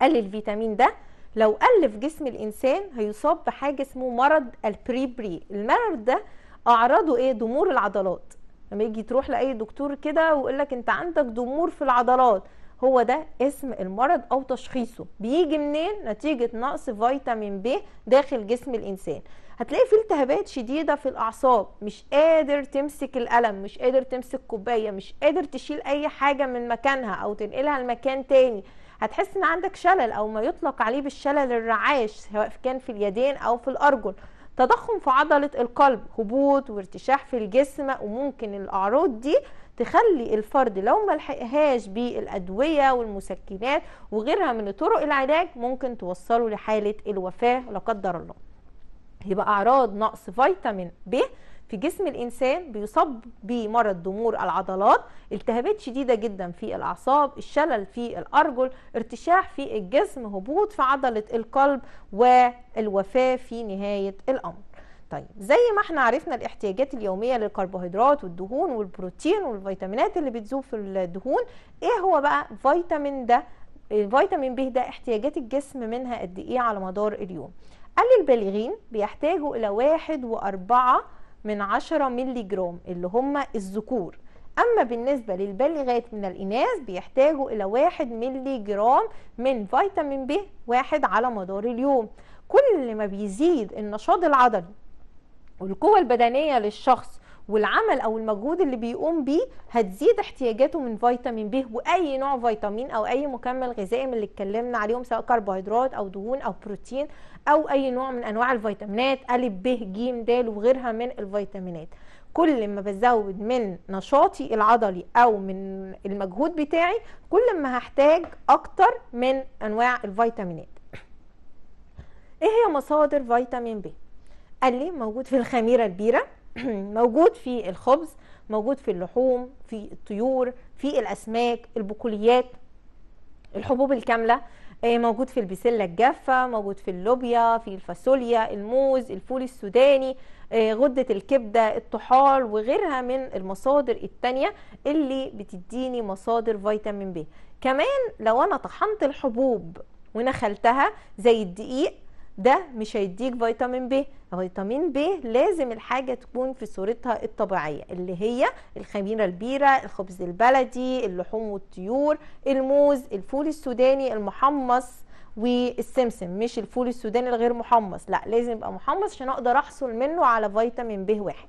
قل الفيتامين ده لو قل في جسم الانسان هيصاب بحاجه اسمه مرض البريبري المرض ده اعراضه ايه ضمور العضلات لما يجي تروح لاي دكتور كده ويقول لك انت عندك ضمور في العضلات هو ده اسم المرض او تشخيصه بيجي منين نتيجه نقص فيتامين ب داخل جسم الانسان هتلاقي في التهابات شديده في الاعصاب مش قادر تمسك القلم مش قادر تمسك كوبايه مش قادر تشيل اي حاجه من مكانها او تنقلها لمكان تاني هتحس ان عندك شلل او ما يطلق عليه بالشلل الرعاش سواء كان في اليدين او في الارجل تضخم في عضلة القلب هبوط وارتشاح في الجسم وممكن الأعراض دي تخلي الفرد لو ما لحقهاش بالأدوية والمسكنات وغيرها من طرق العلاج ممكن توصله لحالة الوفاة لا قدر الله يبقى أعراض نقص فيتامين ب في جسم الانسان بيصاب بمرض ضمور العضلات التهابات شديده جدا في الاعصاب الشلل في الارجل ارتشاح في الجسم هبوط في عضله القلب والوفاه في نهايه الامر طيب زي ما احنا عرفنا الاحتياجات اليوميه للكربوهيدرات والدهون والبروتين والفيتامينات اللي بتذوب في الدهون ايه هو بقى فيتامين ده الفيتامين ب ده احتياجات الجسم منها قد ايه على مدار اليوم قال البالغين بيحتاجوا الى واحد واربعة من 10 مللي جرام اللي هم الذكور أما بالنسبة للبالغات من الإناث بيحتاجوا إلى 1 مللي جرام من فيتامين ب واحد على مدار اليوم كل ما بيزيد النشاط العضلي والقوة البدنية للشخص والعمل او المجهود اللي بيقوم بيه هتزيد احتياجاته من فيتامين ب واي نوع فيتامين او اي مكمل غذائي من اللي اتكلمنا عليهم سواء كربوهيدرات او دهون او بروتين او اي نوع من انواع الفيتامينات ا ب ج د وغيرها من الفيتامينات كل ما بزود من نشاطي العضلي او من المجهود بتاعي كل ما هحتاج اكتر من انواع الفيتامينات ايه هي مصادر فيتامين ب قال لي موجود في الخميره البيره موجود في الخبز موجود في اللحوم في الطيور في الاسماك البقوليات الحبوب الكامله آه، موجود في البسله الجافه موجود في اللوبيا في الفاصوليا الموز الفول السوداني آه، غده الكبده الطحال وغيرها من المصادر التانية اللي بتديني مصادر فيتامين ب كمان لو انا طحنت الحبوب ونخلتها زي الدقيق ده مش هيديك فيتامين ب فيتامين ب لازم الحاجه تكون في صورتها الطبيعيه اللي هي الخميره البيره الخبز البلدي اللحوم والطيور الموز الفول السوداني المحمص والسمسم مش الفول السوداني الغير محمص لا لازم يبقى محمص عشان اقدر احصل منه على فيتامين ب واحد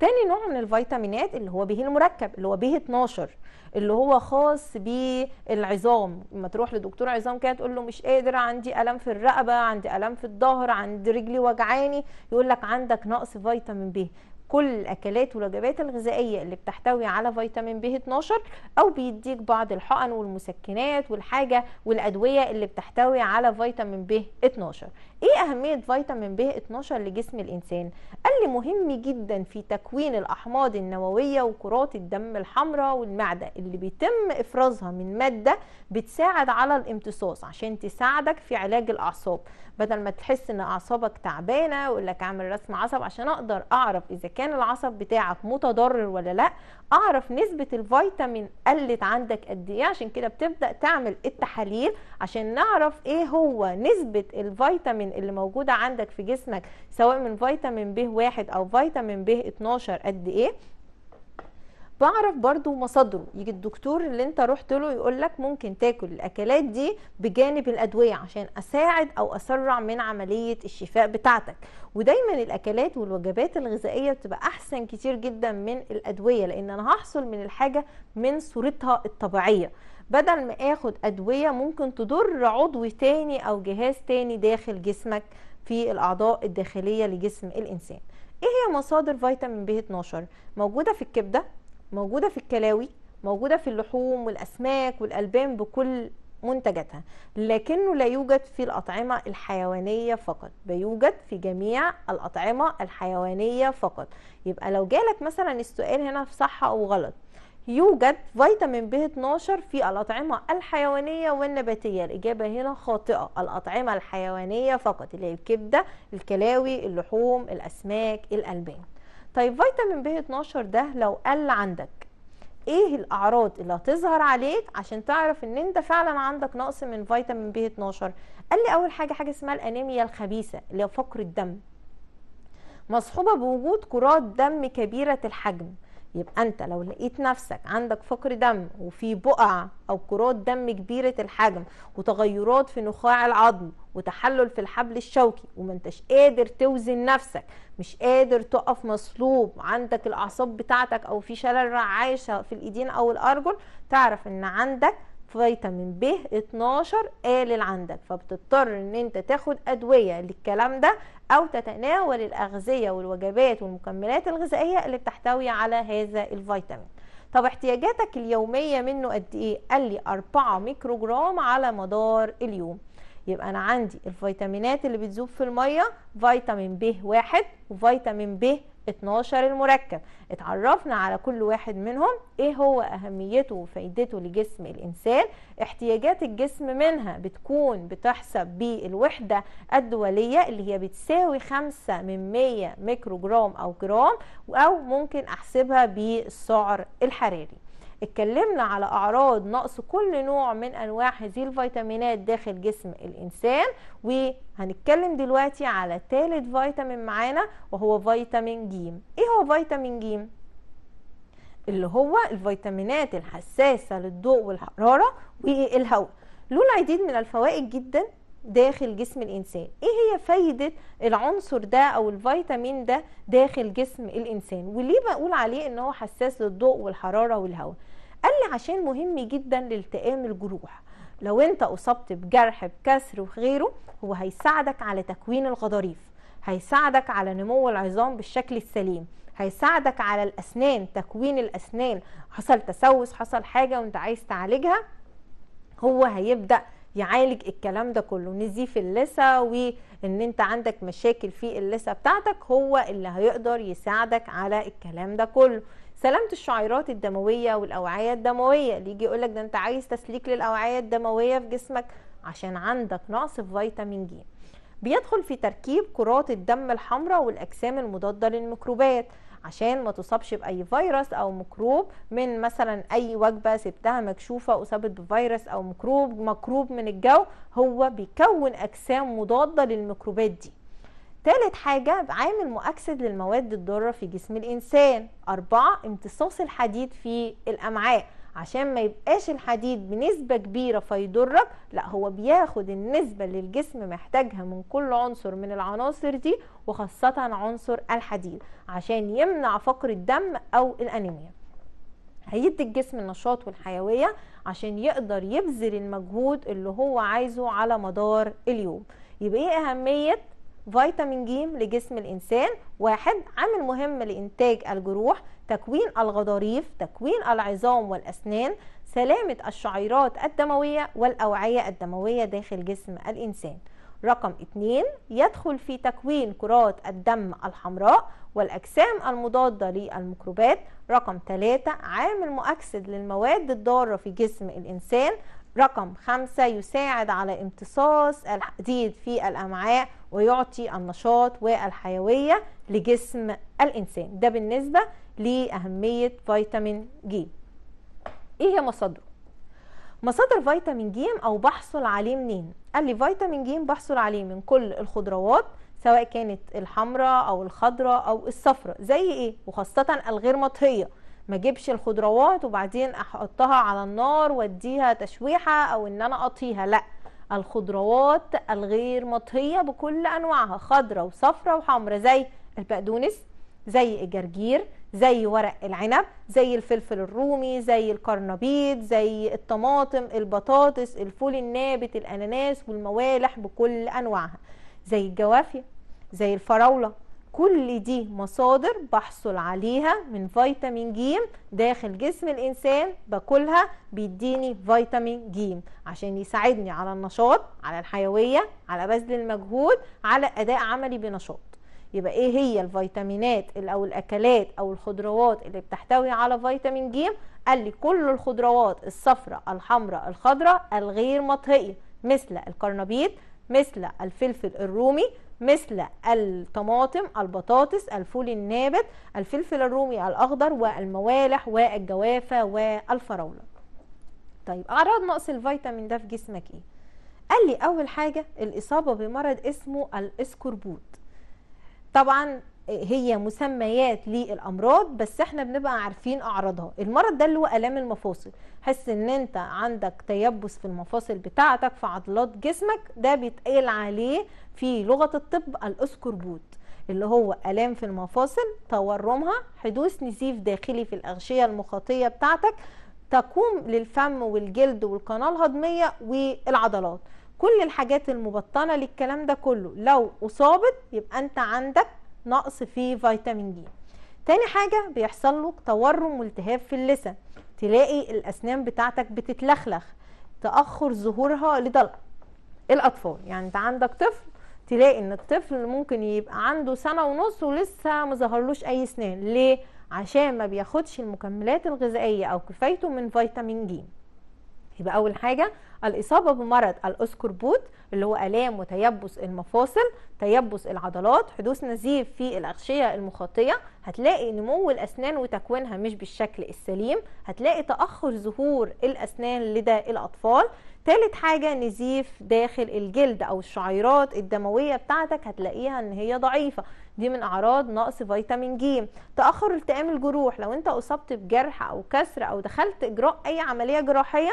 تاني نوع من الفيتامينات اللي هو به المركب اللي هو به 12 اللي هو خاص بالعظام لما تروح لدكتور عظام كده تقول له مش قادر عندي الم في الرقبه عندي الم في الظهر عند رجلي وجعاني يقول لك عندك نقص فيتامين ب كل الاكلات والوجبات الغذائيه اللي بتحتوي على فيتامين بي 12 او بيديك بعض الحقن والمسكنات والحاجه والادويه اللي بتحتوي على فيتامين بي 12 ايه اهميه فيتامين بي 12 لجسم الانسان قال لي مهم جدا في تكوين الاحماض النوويه وكرات الدم الحمراء والمعده اللي بيتم افرازها من ماده بتساعد على الامتصاص عشان تساعدك في علاج الاعصاب بدل ما تحس ان اعصابك تعبانه ويقول لك اعمل رسم عصب عشان اقدر اعرف اذا كان العصب بتاعك متضرر ولا لا اعرف نسبه الفيتامين قلت عندك قد ايه عشان كده بتبدا تعمل التحاليل عشان نعرف ايه هو نسبه الفيتامين اللي موجوده عندك في جسمك سواء من فيتامين ب1 او فيتامين ب12 قد ايه بعرف برضو مصادره يجي الدكتور اللي انت رحت له يقول لك ممكن تاكل الاكلات دي بجانب الادويه عشان اساعد او اسرع من عمليه الشفاء بتاعتك ودايما الاكلات والوجبات الغذائيه بتبقى احسن كتير جدا من الادويه لان انا هحصل من الحاجه من صورتها الطبيعيه بدل ما اخد ادويه ممكن تضر عضو تاني او جهاز تاني داخل جسمك في الاعضاء الداخليه لجسم الانسان ايه هي مصادر فيتامين ب 12 موجوده في الكبده موجودة في الكلاوي موجودة في اللحوم والأسماك والألبان بكل منتجاتها لكنه لا يوجد في الأطعمة الحيوانية فقط بيوجد في جميع الأطعمة الحيوانية فقط يبقى لو جالك مثلا السؤال هنا في صح أو غلط يوجد فيتامين ب 12 في الأطعمة الحيوانية والنباتية الإجابة هنا خاطئة الأطعمة الحيوانية فقط اللي هي الكبدة الكلاوي اللحوم الأسماك الألبان طيب فيتامين بي 12 ده لو قل عندك ايه الاعراض اللي هتظهر عليك عشان تعرف ان انت فعلا عندك نقص من فيتامين بي 12 قال لي اول حاجه حاجه اسمها الانيميا الخبيثه اللي هي فقر الدم مصحوبه بوجود كرات دم كبيره الحجم يبقى انت لو لقيت نفسك عندك فقر دم وفي بقع او كرات دم كبيره الحجم وتغيرات في نخاع العظم وتحلل في الحبل الشوكي وما انتش قادر توزن نفسك مش قادر تقف مصلوب عندك الاعصاب بتاعتك او في شلل رعاشه في الايدين او الارجل تعرف ان عندك فيتامين ب 12 قلل عندك فبتضطر ان انت تاخد ادويه للكلام ده او تتناول الاغذيه والوجبات والمكملات الغذائيه اللي بتحتوي على هذا الفيتامين طب احتياجاتك اليوميه منه قد ايه قال لي 4 ميكروجرام على مدار اليوم يبقى انا عندي الفيتامينات اللي بتذوب في الميه فيتامين ب1 وفيتامين ب 12 المركب اتعرفنا على كل واحد منهم ايه هو اهميته وفايدته لجسم الانسان احتياجات الجسم منها بتكون بتحسب بالوحدة الدولية اللي هي بتساوي 5 من 100 ميكروجرام او جرام او ممكن احسبها بالسعر الحراري اتكلمنا على اعراض نقص كل نوع من انواع هذه الفيتامينات داخل جسم الانسان وهنتكلم دلوقتي على ثالث فيتامين معانا وهو فيتامين جيم ايه هو فيتامين جيم اللي هو الفيتامينات الحساسه للضوء والحراره والهواء له العديد من الفوائد جدا داخل جسم الانسان ايه هي فايده العنصر ده او الفيتامين ده داخل جسم الانسان وليه بقول عليه ان هو حساس للضوء والحراره والهواء قال لي عشان مهم جدا لالتئام الجروح لو انت اصبت بجرح بكسر وغيره هو هيساعدك على تكوين الغضاريف هيساعدك على نمو العظام بالشكل السليم هيساعدك على الاسنان تكوين الاسنان حصل تسوس حصل حاجه وانت عايز تعالجها هو هيبدا يعالج الكلام ده كله نزيف اللثه وان انت عندك مشاكل في اللثه بتاعتك هو اللي هيقدر يساعدك على الكلام ده كله سلامه الشعيرات الدمويه والاوعيه الدمويه اللي يجي يقولك ده انت عايز تسليك للاوعيه الدمويه في جسمك عشان عندك نقص في فيتامين ج بيدخل في تركيب كرات الدم الحمراء والاجسام المضاده للميكروبات عشان ما تصابش باي فيروس او ميكروب من مثلا اي وجبه سبتها مكشوفه اصابت بفيروس او ميكروب مكروب من الجو هو بيكون اجسام مضاده للميكروبات دي ثالث حاجة عامل مؤكسد للمواد الضارة في جسم الإنسان أربعة امتصاص الحديد في الأمعاء عشان ما يبقاش الحديد بنسبة كبيرة فيضرك لا هو بياخد النسبة اللي الجسم محتاجها من كل عنصر من العناصر دي وخاصة عنصر الحديد عشان يمنع فقر الدم او الانيميا هيدي الجسم النشاط والحيوية عشان يقدر يبذل المجهود اللي هو عايزه على مدار اليوم يبقى ايه اهمية فيتامين ج لجسم الإنسان واحد عامل مهم لإنتاج الجروح تكوين الغضاريف تكوين العظام والأسنان سلامة الشعيرات الدموية والأوعية الدموية داخل جسم الإنسان رقم اثنين يدخل في تكوين كرات الدم الحمراء والأجسام المضادة للميكروبات رقم ثلاثه عامل مؤكسد للمواد الضارة في جسم الإنسان رقم خمسة يساعد على امتصاص الحديد في الأمعاء ويعطي النشاط والحيوية لجسم الإنسان ده بالنسبة لأهمية فيتامين جي إيه هي مصادره؟ مصادر فيتامين جيم او بحصل عليه منين قال لي فيتامين جيم بحصل عليه من كل الخضروات سواء كانت الحمراء او الخضراء او الصفراء زي ايه وخاصه الغير مطهيه ما اجيبش الخضروات وبعدين احطها على النار واديها تشويحه او ان انا اطيها لا الخضروات الغير مطهيه بكل انواعها خضره وصفرة وحمرة زي البقدونس زي الجرجير زي ورق العنب زي الفلفل الرومي زي القرنبيط زي الطماطم البطاطس الفول النابت الاناناس والموالح بكل انواعها زي الجوافيه زي الفراوله كل دي مصادر بحصل عليها من فيتامين ج داخل جسم الانسان باكلها بيديني فيتامين ج عشان يساعدني على النشاط على الحيويه على بذل المجهود على اداء عملي بنشاط يبقى ايه هي الفيتامينات او الاكلات او الخضروات اللي بتحتوي على فيتامين ج قال لي كل الخضروات الصفراء الحمراء الخضراء الغير مطهيه مثل القرنبيط مثل الفلفل الرومي مثل الطماطم البطاطس الفول النابت الفلفل الرومي الاخضر والموالح والجوافه والفراوله طيب اعراض نقص الفيتامين ده في جسمك ايه قال لي اول حاجه الاصابه بمرض اسمه الاسكربوت طبعا هي مسميات للامراض بس احنا بنبقى عارفين اعراضها المرض ده اللي هو الام المفاصل حس ان انت عندك تيبس في المفاصل بتاعتك في عضلات جسمك ده بيتقال عليه في لغه الطب الاسكربوت اللي هو الام في المفاصل تورمها حدوث نزيف داخلي في الاغشيه المخاطيه بتاعتك تقوم للفم والجلد والقناه الهضميه والعضلات كل الحاجات المبطنه للكلام ده كله لو اصابت يبقى انت عندك نقص في فيتامين دي تاني حاجة بيحصل لك تورم والتهاب في اللسان تلاقي الأسنان بتاعتك بتتلخلخ تأخر ظهورها لدى الأطفال يعني أنت عندك طفل تلاقي ان الطفل ممكن يبقى عنده سنة ونص ولسه ما ظهرلوش اي اسنان ليه عشان ما بياخدش المكملات الغذائية او كفايته من فيتامين ج يبقى اول حاجه الاصابه بمرض الاسكربوت اللي هو الام وتيبس المفاصل تيبس العضلات حدوث نزيف في الاغشيه المخاطيه هتلاقي نمو الاسنان وتكوينها مش بالشكل السليم هتلاقي تاخر ظهور الاسنان لدى الاطفال تالت حاجة نزيف داخل الجلد أو الشعيرات الدموية بتاعتك هتلاقيها إن هي ضعيفة دي من أعراض نقص فيتامين ج تأخر التئام الجروح لو أنت أصبت بجرح أو كسر أو دخلت إجراء أي عملية جراحية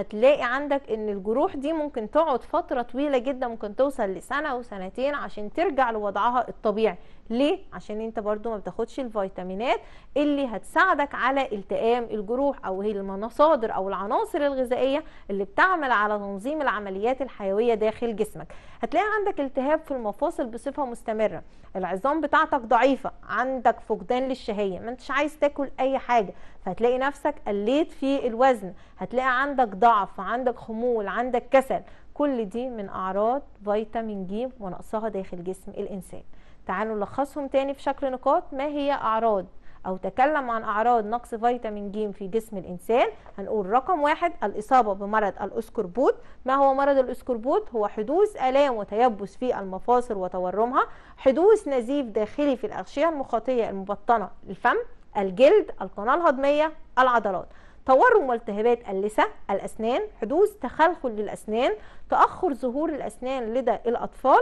هتلاقي عندك ان الجروح دي ممكن تقعد فتره طويله جدا ممكن توصل لسنه وسنتين عشان ترجع لوضعها الطبيعي ليه عشان انت برضو ما بتاخدش الفيتامينات اللي هتساعدك على التئام الجروح او هي المصادر او العناصر الغذائيه اللي بتعمل على تنظيم العمليات الحيويه داخل جسمك هتلاقي عندك التهاب في المفاصل بصفه مستمره العظام بتاعتك ضعيفه عندك فقدان للشهيه ما انتش عايز تاكل اي حاجه فهتلاقي نفسك قليت في الوزن هتلاقي عندك ضعف عندك خمول عندك كسل كل دي من اعراض فيتامين ج ونقصها داخل جسم الانسان تعالوا نلخصهم تاني في شكل نقاط ما هي اعراض او تكلم عن اعراض نقص فيتامين ج في جسم الانسان هنقول رقم واحد الاصابه بمرض الاسكربوت ما هو مرض الاسكربوت هو حدوث الام وتيبس في المفاصل وتورمها حدوث نزيف داخلي في الاغشيه المخاطيه المبطنه الفم الجلد القناه الهضميه العضلات تورم والتهابات اللثه الاسنان حدوث تخلخل للاسنان تاخر ظهور الاسنان لدى الاطفال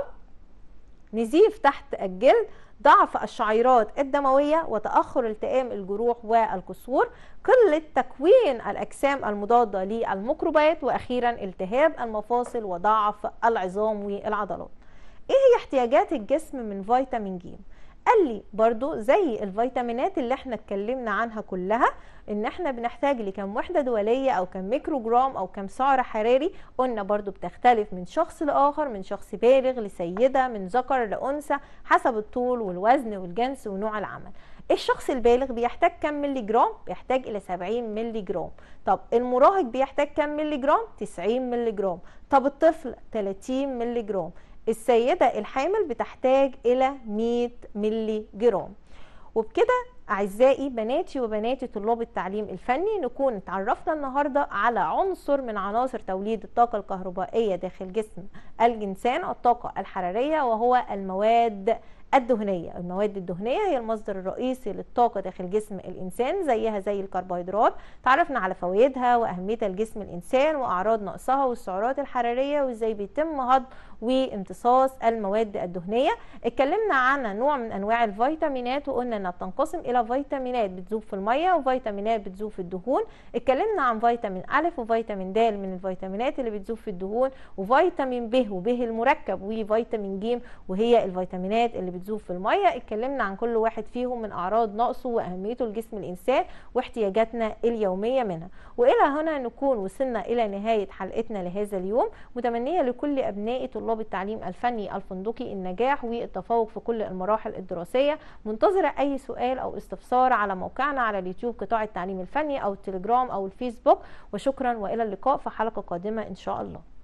نزيف تحت الجلد ضعف الشعيرات الدموية وتأخر التئام الجروح والكسور قلة تكوين الأجسام المضادة للميكروبات وأخيرا التهاب المفاصل وضعف العظام والعضلات ايه هي احتياجات الجسم من فيتامين جيم قال لي برضو زي الفيتامينات اللي احنا اتكلمنا عنها كلها ان احنا بنحتاج لكم وحده دوليه او كم ميكرو جرام او كم سعر حراري قلنا برضو بتختلف من شخص لاخر من شخص بالغ لسيده من ذكر لانثى حسب الطول والوزن والجنس ونوع العمل الشخص البالغ بيحتاج كم ملي جرام بيحتاج الى 70 ملي جرام طب المراهق بيحتاج كم ملي جرام 90 ملي جرام طب الطفل 30 ملي جرام السيدة الحامل بتحتاج إلى 100 ملي جرام وبكده أعزائي بناتي وبناتي طلاب التعليم الفني نكون اتعرفنا النهاردة على عنصر من عناصر توليد الطاقة الكهربائية داخل جسم الإنسان الطاقة الحرارية وهو المواد الدهنية المواد الدهنية هي المصدر الرئيسي للطاقة داخل جسم الإنسان زيها زي الكربوهيدرات تعرفنا على فوائدها وأهميتها لجسم الإنسان وأعراض نقصها والسعرات الحرارية وإزاي بيتم هضم وامتصاص المواد الدهنيه اتكلمنا عن نوع من انواع الفيتامينات وقلنا انها بتنقسم الى فيتامينات بتذوب في الميه وفيتامينات بتذوب في الدهون اتكلمنا عن فيتامين ا وفيتامين د من الفيتامينات اللي بتذوب في الدهون وفيتامين ب وب المركب وفيتامين ج وهي الفيتامينات اللي بتذوب في الميه اتكلمنا عن كل واحد فيهم من اعراض نقصه واهميته لجسم الانسان واحتياجاتنا اليوميه منها والى هنا نكون وصلنا الى نهايه حلقتنا لهذا اليوم متمنيه لكل ابنائي طلاب طلاب التعليم الفني الفندقي النجاح والتفوق في كل المراحل الدراسيه منتظره اي سؤال او استفسار على موقعنا على اليوتيوب قطاع التعليم الفني او التليجرام او الفيسبوك وشكرا والى اللقاء في حلقه قادمه ان شاء الله